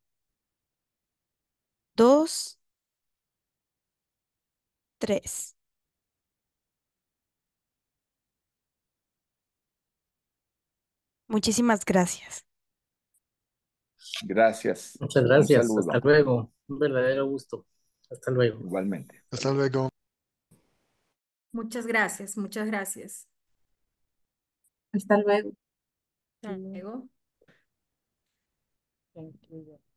S13: dos, tres. Muchísimas gracias.
S11: Gracias.
S1: Muchas gracias. Hasta luego.
S11: Un verdadero gusto. Hasta luego. Igualmente.
S1: Hasta luego.
S13: Muchas gracias, muchas gracias.
S11: Hasta luego.
S1: Hasta luego.